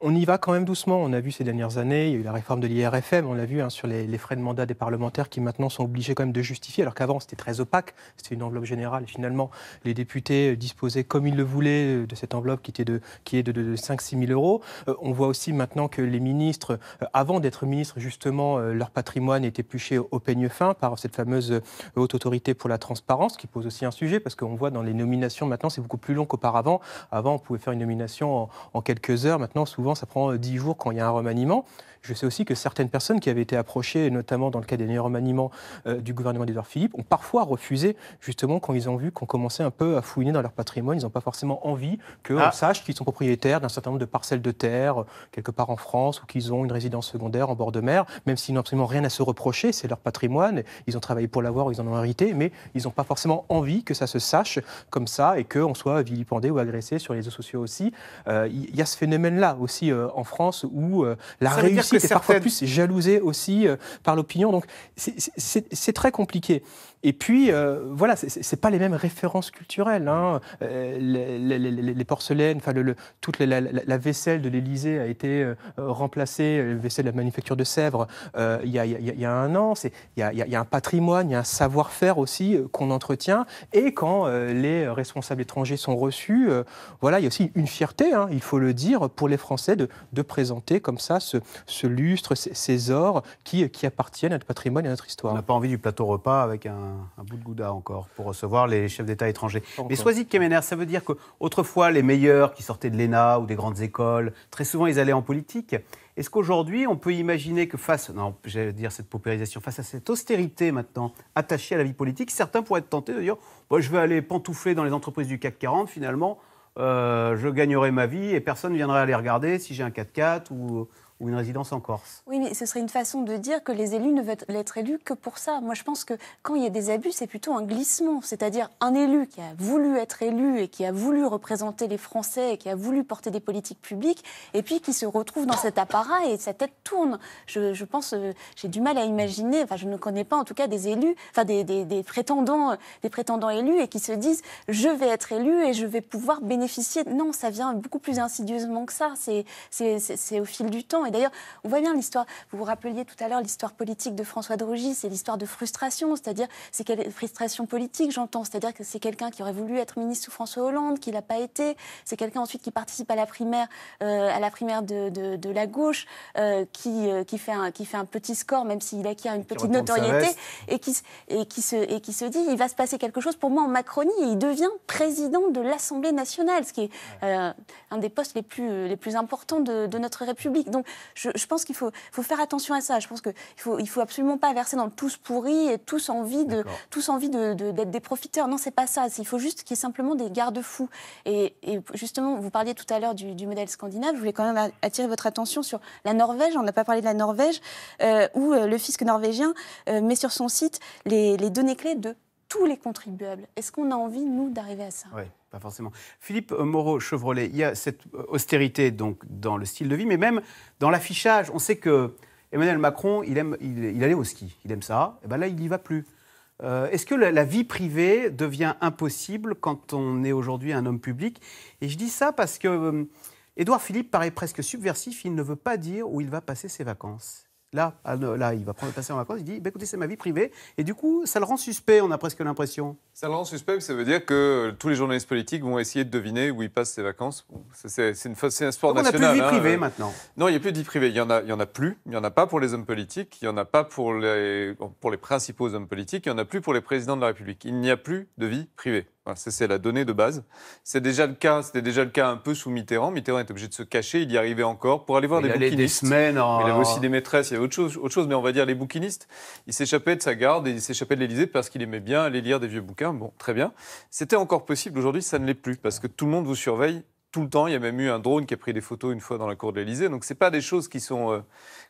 on y va quand même doucement. On a vu ces dernières années, il y a eu la réforme de l'IRFM, on l'a vu hein, sur les, frais de mandat des parlementaires qui maintenant sont obligés quand même de justifier, alors qu'avant c'était très opaque, c'était une enveloppe générale. finalement, les députés euh, disposaient comme ils le voulaient euh, de cette enveloppe qui, était de, qui est de, 5-6 000 euros. Euh, on voit aussi maintenant que les ministres, avant d'être ministres, justement, leur patrimoine était épluché au, peigne fin par cette fameuse haute autorité pour la transparence, qui pose aussi un sujet, parce qu'on voit dans les nominations maintenant, c'est beaucoup plus long qu'auparavant. Avant, on pouvait faire une nomination en quelques heures, maintenant souvent ça prend 10 euh, jours quand il y a un remaniement. Je sais aussi que certaines personnes qui avaient été approchées, notamment dans le cas des remaniements euh, du gouvernement d'Edouard Philippe, ont parfois refusé, justement, quand ils ont vu qu'on commençait un peu à fouiner dans leur patrimoine. Ils n'ont pas forcément envie qu'on ah. sache qu'ils sont propriétaires d'un certain nombre de parcelles de terre, euh, quelque part en France, ou qu'ils ont une résidence secondaire en bord de mer, même s'ils n'ont absolument rien à se reprocher. C'est leur patrimoine. Ils ont travaillé pour l'avoir, ils en ont hérité, mais ils n'ont pas forcément envie que ça se sache comme ça et qu'on soit vilipendé ou agressé sur les réseaux sociaux aussi. Euh, il y a ce phénomène-là aussi en France où la réussite c'est parfois plus jalousé aussi euh, par l'opinion. Donc c'est très compliqué. Et puis, euh, voilà, c'est pas les mêmes références culturelles. Hein. Euh, les, porcelaines, enfin, le, toute la, vaisselle de l'Élysée a été remplacée, la vaisselle de la manufacture de Sèvres, il y, a un an. Il y, a un patrimoine, il y a un savoir-faire aussi qu'on entretient. Et quand les responsables étrangers sont reçus, voilà, il y a aussi une fierté, hein, il faut le dire, pour les Français de, de présenter comme ça ce ce lustre, ces, ors qui, qui, appartiennent à notre patrimoine et à notre histoire. On n'a pas envie du plateau repas avec un, bout de gouda encore pour recevoir les chefs d'État étrangers. Mais Soisy Kemener, ça veut dire qu'autrefois, les meilleurs qui sortaient de l'ENA ou des grandes écoles, très souvent, ils allaient en politique. Est-ce qu'aujourd'hui, on peut imaginer que face, non, j'allais dire cette paupérisation, face à cette austérité maintenant attachée à la vie politique, certains pourraient être tentés de dire bah, je vais aller pantoufler dans les entreprises du CAC 40, finalement, euh, je gagnerai ma vie et personne ne viendra aller regarder si j'ai un 4x4 ou, ou une résidence en Corse. Oui, mais ce serait une façon de dire que les élus ne veulent être élus que pour ça. Moi, je pense que quand il y a des abus, c'est plutôt un glissement. C'est-à-dire un élu qui a voulu être élu et qui a voulu représenter les Français et qui a voulu porter des politiques publiques, et puis qui se retrouve dans cet appareil et sa tête tourne. Je, pense, euh, j'ai du mal à imaginer, enfin, je ne connais pas en tout cas des élus, enfin, des, prétendants, euh, des prétendants élus et qui se disent je vais être élu et je vais pouvoir bénéficier. Non, ça vient beaucoup plus insidieusement que ça. C'est au fil du temps d'ailleurs, on voit bien l'histoire. Vous vous rappeliez tout à l'heure l'histoire politique de François de c'est l'histoire de frustration, c'est-à-dire c'est quelle frustration politique, j'entends, c'est-à-dire que c'est quelqu'un qui aurait voulu être ministre sous François Hollande, qui l'a pas été. C'est quelqu'un ensuite qui participe à la primaire, euh, à la primaire de, la gauche, euh, qui, euh, qui, fait un, qui fait un petit score, même s'il acquiert une petite notoriété, et qui, et qui se, et qui se dit, il va se passer quelque chose. Pour moi, en Macronie, et il devient président de l'Assemblée nationale, ce qui est un des postes les plus, les plus importants de, de notre République. Donc je, pense qu'il faut, faire attention à ça. Je pense qu'il ne faut, il faut absolument pas verser dans le tous pourris et tous envie d'être de, tous envie de, des profiteurs. Non, c'est pas ça. Il faut juste qu'il y ait simplement des garde-fous. Et, justement, vous parliez tout à l'heure du, modèle scandinave. Je voulais quand même attirer votre attention sur la Norvège. On n'a pas parlé de la Norvège, euh, où euh, le fisc norvégien euh, met sur son site les, données clés de tous les contribuables. Est-ce qu'on a envie, nous, d'arriver à ça pas forcément. Philippe euh, Moreau Chevrolet, il y a cette euh, austérité donc dans le style de vie, mais même dans l'affichage. On sait que Emmanuel Macron, il aime, il, allait au ski, il aime ça. Et ben là, il n'y va plus. Euh, est-ce que la, vie privée devient impossible quand on est aujourd'hui un homme public Et je dis ça parce que Édouard Philippe paraît presque subversif. Il ne veut pas dire où il va passer ses vacances. Là, ah là, il va prendre, passer en vacances, il dit bah, écoutez, c'est ma vie privée. Et du coup, ça le rend suspect, on a presque l'impression. Ça le rend suspect, ça veut dire que tous les journalistes politiques vont essayer de deviner où il passe ses vacances. C'est un sport national. On n'a plus de vie hein. privée maintenant. Non, il n'y a plus de vie privée. Il n'y en, a, y en a plus. Il n'y en a pas pour les hommes politiques. Il n'y en a pas pour les, pour les principaux hommes politiques. Il n'y en a plus pour les présidents de la République. Il n'y a plus de vie privée c'est la donnée de base. C'est déjà le cas, c'était déjà le cas un peu sous Mitterrand. Mitterrand est obligé de se cacher, il y arrivait encore pour aller voir des bouquinistes. Des semaines Il avait aussi des maîtresses, il y avait autre chose, autre chose mais on va dire les bouquinistes. Il s'échappait de sa garde et il s'échappait de l'Élysée parce qu'il aimait bien aller lire des vieux bouquins. Bon, très bien. C'était encore possible, aujourd'hui ça ne l'est plus parce que tout le monde vous surveille tout le temps. Il y a même eu un drone qui a pris des photos une fois dans la cour de l'Elysée. Donc, ce pas des choses qui sont, euh,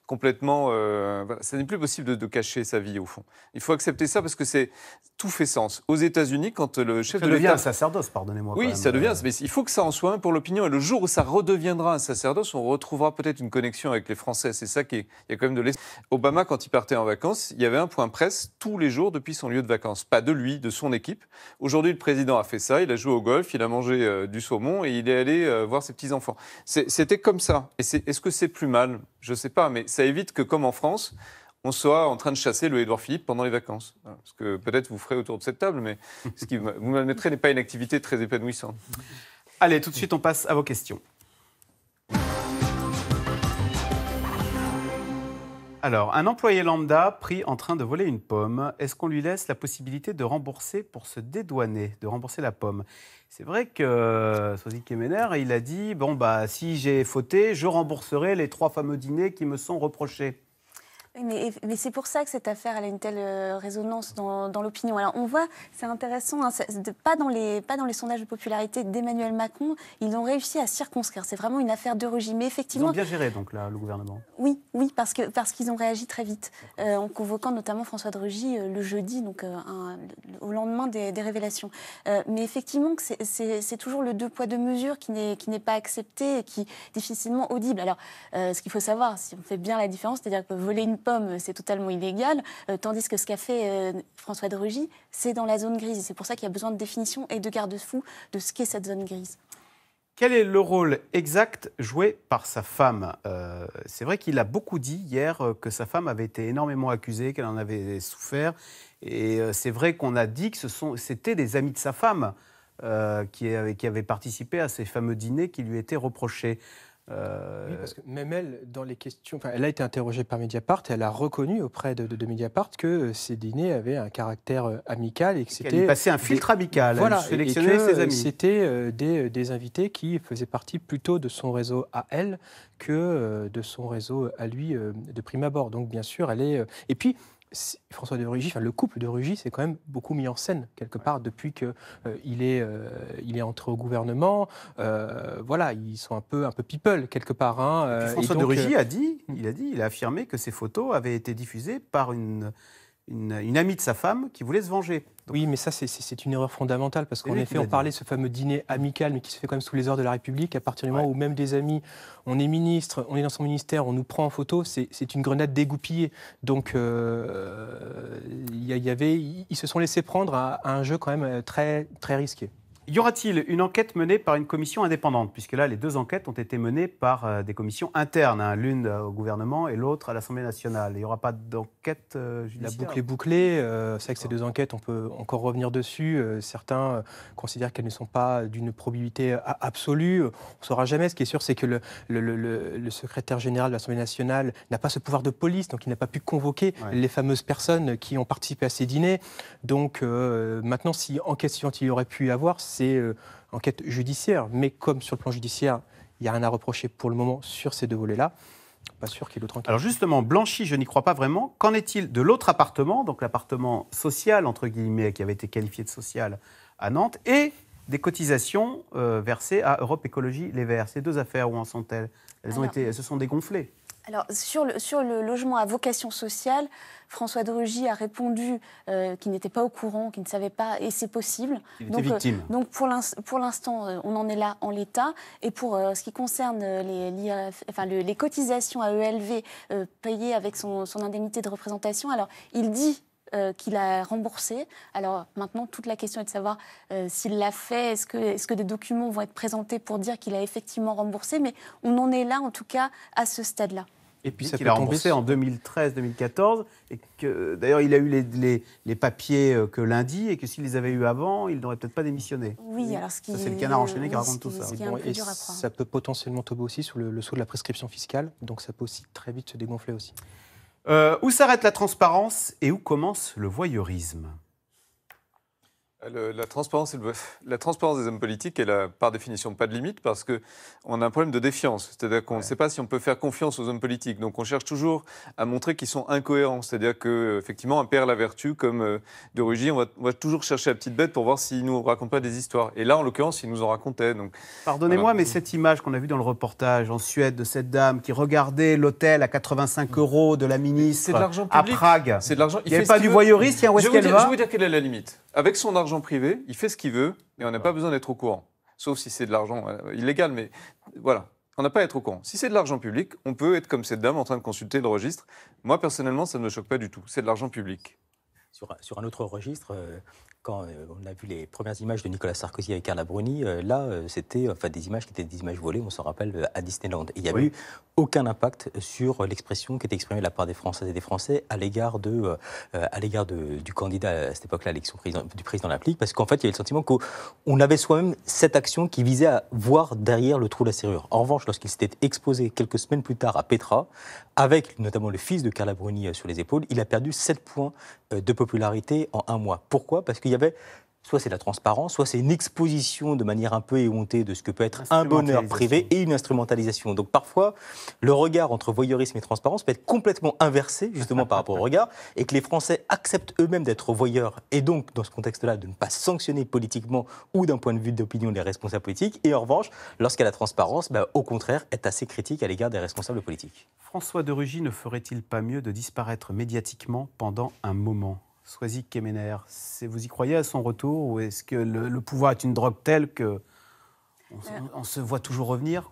complètement. Euh, ça n'est plus possible de, cacher sa vie au fond. Il faut accepter ça parce que c'est tout fait sens. Aux États-Unis, quand le chef ça devient un sacerdoce, pardonnez-moi. Oui, ça devient. Mais il faut que ça en soit pour l'opinion. Et le jour où ça redeviendra un sacerdoce, on retrouvera peut-être une connexion avec les Français. C'est ça qui Il y a quand même de Obama, quand il partait en vacances, il y avait un point presse tous les jours depuis son lieu de vacances. Pas de lui, de son équipe. Aujourd'hui, le président a fait ça. Il a joué au golf, il a mangé euh, du saumon et il est allé euh, voir ses petits enfants. C'était comme ça. Et est-ce que c'est plus mal Je ne sais pas, mais ça évite que, comme en France, on soit en train de chasser le Édouard Philippe pendant les vacances. Ce que peut-être vous ferez autour de cette table, mais ce qui vous m'admettrez n'est pas une activité très épanouissante. Allez, tout de suite, on passe à vos questions. Alors, un employé lambda pris en train de voler une pomme, est-ce qu'on lui laisse la possibilité de rembourser pour se dédouaner, de rembourser la pomme C'est vrai que euh, Sosie Kemener, il a dit bon bah si j'ai fauté, je rembourserai les trois fameux dîners qui me sont reprochés. Mais, c'est pour ça que cette affaire elle a une telle euh, résonance dans, l'opinion. Alors on voit, c'est intéressant, hein, pas, dans les, pas dans les sondages de popularité d'Emmanuel Macron, ils ont réussi à circonscrire. C'est vraiment une affaire de régime. Mais effectivement, ils ont bien géré donc là, le gouvernement. Oui, oui, parce parce qu'ils ont réagi très vite euh, en convoquant notamment François de Rugy euh, le jeudi, donc au lendemain des, révélations. mais effectivement, c'est toujours le deux poids deux mesures qui n'est pas accepté et qui est difficilement audible. Alors ce qu'il faut savoir, si on fait bien la différence, c'est-à-dire que voler une c'est totalement illégal, euh, tandis que ce qu'a fait euh, François de Rugy, c'est dans la zone grise. C'est pour ça qu'il y a besoin de définition et de garde-fou de ce qu'est cette zone grise. Quel est le rôle exact joué par sa femme euh, C'est vrai qu'il a beaucoup dit hier que sa femme avait été énormément accusée, qu'elle en avait souffert. Et c'est vrai qu'on a dit que c'était des amis de sa femme qui, avaient, participé à ces fameux dîners qui lui étaient reprochés. Euh, parce que même elle, dans les questions, elle a été interrogée par Mediapart et elle a reconnu auprès de, Mediapart que ces euh, dîners avaient un caractère euh, amical et que c'était. un filtre amical, elle C'était des, des, invités qui faisaient partie plutôt de son réseau à elle que de son réseau à lui de prime abord. Donc bien sûr, elle est. Et puis. François de Rugy, le couple de Rugy c'est quand même beaucoup mis en scène quelque part depuis que euh, il est euh, est entré au gouvernement. Euh, voilà, ils sont un peu un peu people quelque part. Hein, François de Rugy a dit, hmm. il a dit, il a affirmé que ces photos avaient été diffusées par une une, amie de sa femme qui voulait se venger. oui, mais ça, c'est une erreur fondamentale parce qu'en effet, on parlait de ce fameux dîner amical, mais qui se fait quand même sous les ordres de la République. À partir du moment où même des amis, on est ministre, on est dans son ministère, on nous prend en photo, c'est une grenade dégoupillée. Donc, euh, y, avait, ils se sont laissés prendre à, à un jeu quand même euh, très, très risqué. Y aura-t-il une enquête menée par une commission indépendante Puisque là, les deux enquêtes ont été menées par euh, des commissions internes, hein, l'une au gouvernement et l'autre à l'Assemblée nationale. Il n'y aura pas d'enquête euh, La boucle est bouclée. Euh, c'est vrai que ces deux enquêtes, on peut encore revenir dessus. certains considèrent qu'elles ne sont pas d'une probabilité absolue. On ne saura jamais. Ce qui est sûr, c'est que le, secrétaire général de l'Assemblée nationale n'a pas ce pouvoir de police, donc il n'a pas pu convoquer les fameuses personnes qui ont participé à ces dîners. Donc maintenant, si en question il y aurait pu y avoir, c'est euh, enquête judiciaire. Mais comme sur le plan judiciaire, il n'y a rien à reprocher pour le moment sur ces deux volets-là. Pas sûr qu'il y Alors justement, Blanchi, je n'y crois pas vraiment. Qu'en est-il de l'autre appartement, donc l'appartement social, entre guillemets, qui avait été qualifié de social à Nantes, et des cotisations euh, versées à Europe Écologie Les Verts Ces deux affaires, où en sont-elles elles, ont été, elles se sont dégonflées. Alors, sur le, sur le logement à vocation sociale, François de Rugy a répondu euh, qu'il n'était pas au courant, qu'il ne savait pas, et c'est possible. Euh, donc, pour l'instant, euh, on en est là en l'état. Et pour ce qui concerne les, cotisations à ELV payées avec son, indemnité de représentation, alors il dit qu'il a remboursé. Alors maintenant, toute la question est de savoir s'il l'a fait, est-ce que, est que, des documents vont être présentés pour dire qu'il a effectivement remboursé, mais on en est là, en tout cas, à ce stade-là. Et puis ça peut tomber en 2013-2014. Et que d'ailleurs, il a eu les, papiers euh, que lundi et que s'il les avait eu avant, il n'aurait peut-être pas démissionné. Oui, alors ce qui c'est le canard enchaîné qui raconte tout ça. ça peut potentiellement tomber aussi sous le, le sceau de la prescription fiscale, donc ça peut aussi très vite se dégonfler aussi. Euh, où s'arrête la transparence et où commence le voyeurisme euh, la, transparence la transparence des hommes politiques, elle n'a par définition pas de limite parce qu'on a un problème de défiance. C'est-à-dire qu'on ne sait pas si on peut faire confiance aux hommes politiques. Donc on cherche toujours à montrer qu'ils sont incohérents. C'est-à-dire qu'effectivement, un père la vertu comme euh, de Rugy, on va, toujours chercher la petite bête pour voir s'il nous raconte pas des histoires. Et là, en l'occurrence, il nous en racontait. Pardonnez-moi, mais cette image qu'on a vue dans le reportage en Suède de cette dame qui regardait l'hôtel à 85 mm. euros de la ministre de à Prague. C'est de l'argent. Il n'y avait pas du voyeuriste, il y a où qu'elle va Je vais vous dire quelle est la limite avec son argent privé, il fait ce qu'il veut et on n'a pas besoin d'être au courant. Sauf si c'est de l'argent euh, illégal, mais voilà. On n'a pas à être au courant. Si c'est de l'argent public, on peut être comme cette dame en train de consulter le registre. Moi, personnellement, ça ne me choque pas du tout. C'est de l'argent public. Sur, un autre registre, euh, euh, on a vu les premières images de Nicolas Sarkozy avec Carla Bruni, euh, là, euh, c'était enfin, des images qui étaient des images volées, on s'en rappelle, à Disneyland. il n'y a eu aucun impact sur l'expression qui était exprimée de la part des Françaises et des Français à l'égard de, à l'égard du candidat à cette époque-là, l'élection du président de la République, parce qu'en fait, il y avait le sentiment qu'on avait soi-même cette action qui visait à voir derrière le trou de la serrure. En revanche, lorsqu'il s'était exposé quelques semaines plus tard à Petra, avec notamment le fils de Carla Bruni sur les épaules, il a perdu 7 points de popularité en un mois. Pourquoi Parce qu'il y a soit c'est la transparence, soit c'est une exposition de manière un peu éhontée de ce que peut être un bonheur privé et une instrumentalisation. Donc parfois, le regard entre voyeurisme et transparence peut être complètement inversé, justement par rapport au regard, et que les Français acceptent eux-mêmes d'être voyeurs, et donc, dans ce contexte-là, de ne pas sanctionner politiquement ou d'un point de vue d'opinion les responsables politiques, et en revanche, lorsqu'il y la transparence, bah, au contraire, est assez critique à l'égard des responsables politiques. François de Rugy ne ferait-il pas mieux de disparaître médiatiquement pendant un moment Swazik Kemener, vous y croyez à son retour ou est-ce que le, pouvoir est une drogue telle que on, se euh. voit toujours revenir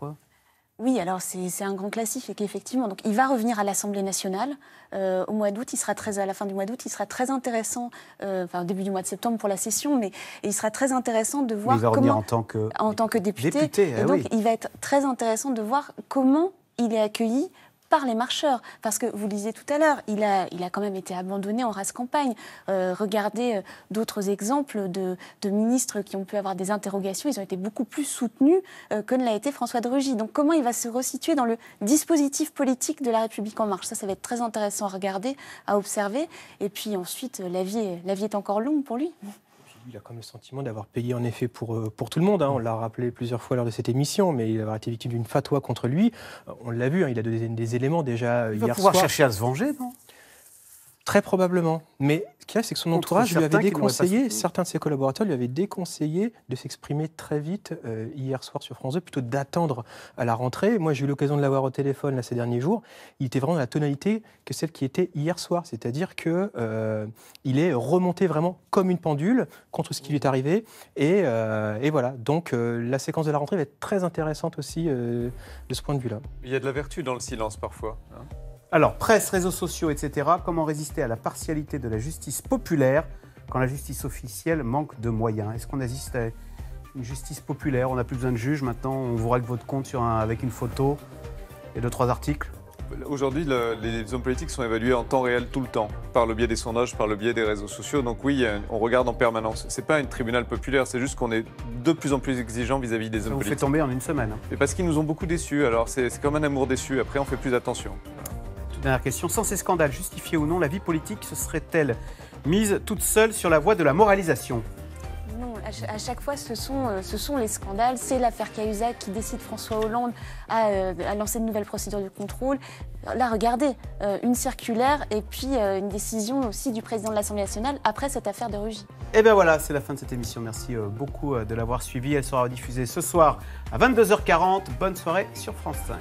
oui, alors c'est un grand classique et qu'effectivement, il va revenir à l'Assemblée nationale euh, au mois d'août. Il sera très à la fin du mois d'août, il sera très intéressant, euh, enfin début du mois de septembre pour la session, mais il sera très intéressant de voir comment en tant que député. Eh et donc il va être très intéressant de voir comment il est accueilli par les marcheurs. Parce que vous lisez tout à l'heure, il a, il a quand même été abandonné en race campagne. Euh, regardez euh, d'autres exemples de, ministres qui ont pu avoir des interrogations. Ils ont été beaucoup plus soutenus euh, que ne l'a été François de Rugy. Donc comment il va se resituer dans le dispositif politique de la République en marche Ça, ça va être très intéressant à regarder, à observer. Et puis ensuite, la vie, la vie est encore longue pour lui il a comme le sentiment d'avoir payé en effet pour, euh, pour tout le monde. Hein. On l'a rappelé plusieurs fois lors de cette émission, mais il a été victime d'une fatwa contre lui. Euh, on l'a vu, hein, il a donné des éléments déjà euh, il hier va pouvoir chercher à se venger, non Très probablement. Mais ce qui est, a, c'est que son entourage lui avait déconseillé, certains de ses collaborateurs lui avaient déconseillé de s'exprimer très vite euh, hier soir sur France 2, plutôt d'attendre à la rentrée. Moi, j'ai eu l'occasion de l'avoir au téléphone là, ces derniers jours. Il était vraiment dans la tonalité que celle qui était hier soir, c'est-à-dire que euh, il est remonté vraiment comme une pendule contre ce qui lui est arrivé. Et, euh, voilà. Donc, la séquence de la rentrée va être très intéressante aussi de ce point de vue-là. Il y a de la vertu dans le silence parfois. Hein. Alors, presse, réseaux sociaux, etc., comment résister à la partialité de la justice populaire quand la justice officielle manque de moyens Est-ce qu'on assiste à une justice populaire On n'a plus besoin de juges, maintenant on vous règle votre compte avec une photo et deux, trois articles Aujourd'hui, les hommes politiques sont évalués en temps réel tout le temps, par le biais des sondages, par le biais des réseaux sociaux. Donc oui, euh, on regarde en permanence. Ce n'est pas une tribunal populaire, c'est juste qu'on est de plus en plus exigeant vis-à-vis des hommes politiques. On fait tomber en une semaine. Et hein. parce qu'ils nous ont beaucoup déçus. Alors c'est comme un amour déçu. Après, on fait plus attention. Dernière question, sans ces scandales justifiés ou non, la vie politique se serait-elle mise toute seule sur la voie de la moralisation Non, à chaque fois, euh, ce sont, les scandales. C'est l'affaire Cahuzac qui décide François Hollande à, euh, lancer de nouvelles procédures de contrôle. Là, regardez, euh, une circulaire et puis une décision aussi du président de l'Assemblée nationale après cette affaire de Rugy. Et eh bien voilà, c'est la fin de cette émission. Merci beaucoup de l'avoir suivie. Elle sera diffusée ce soir à 22h40. Bonne soirée sur France 5.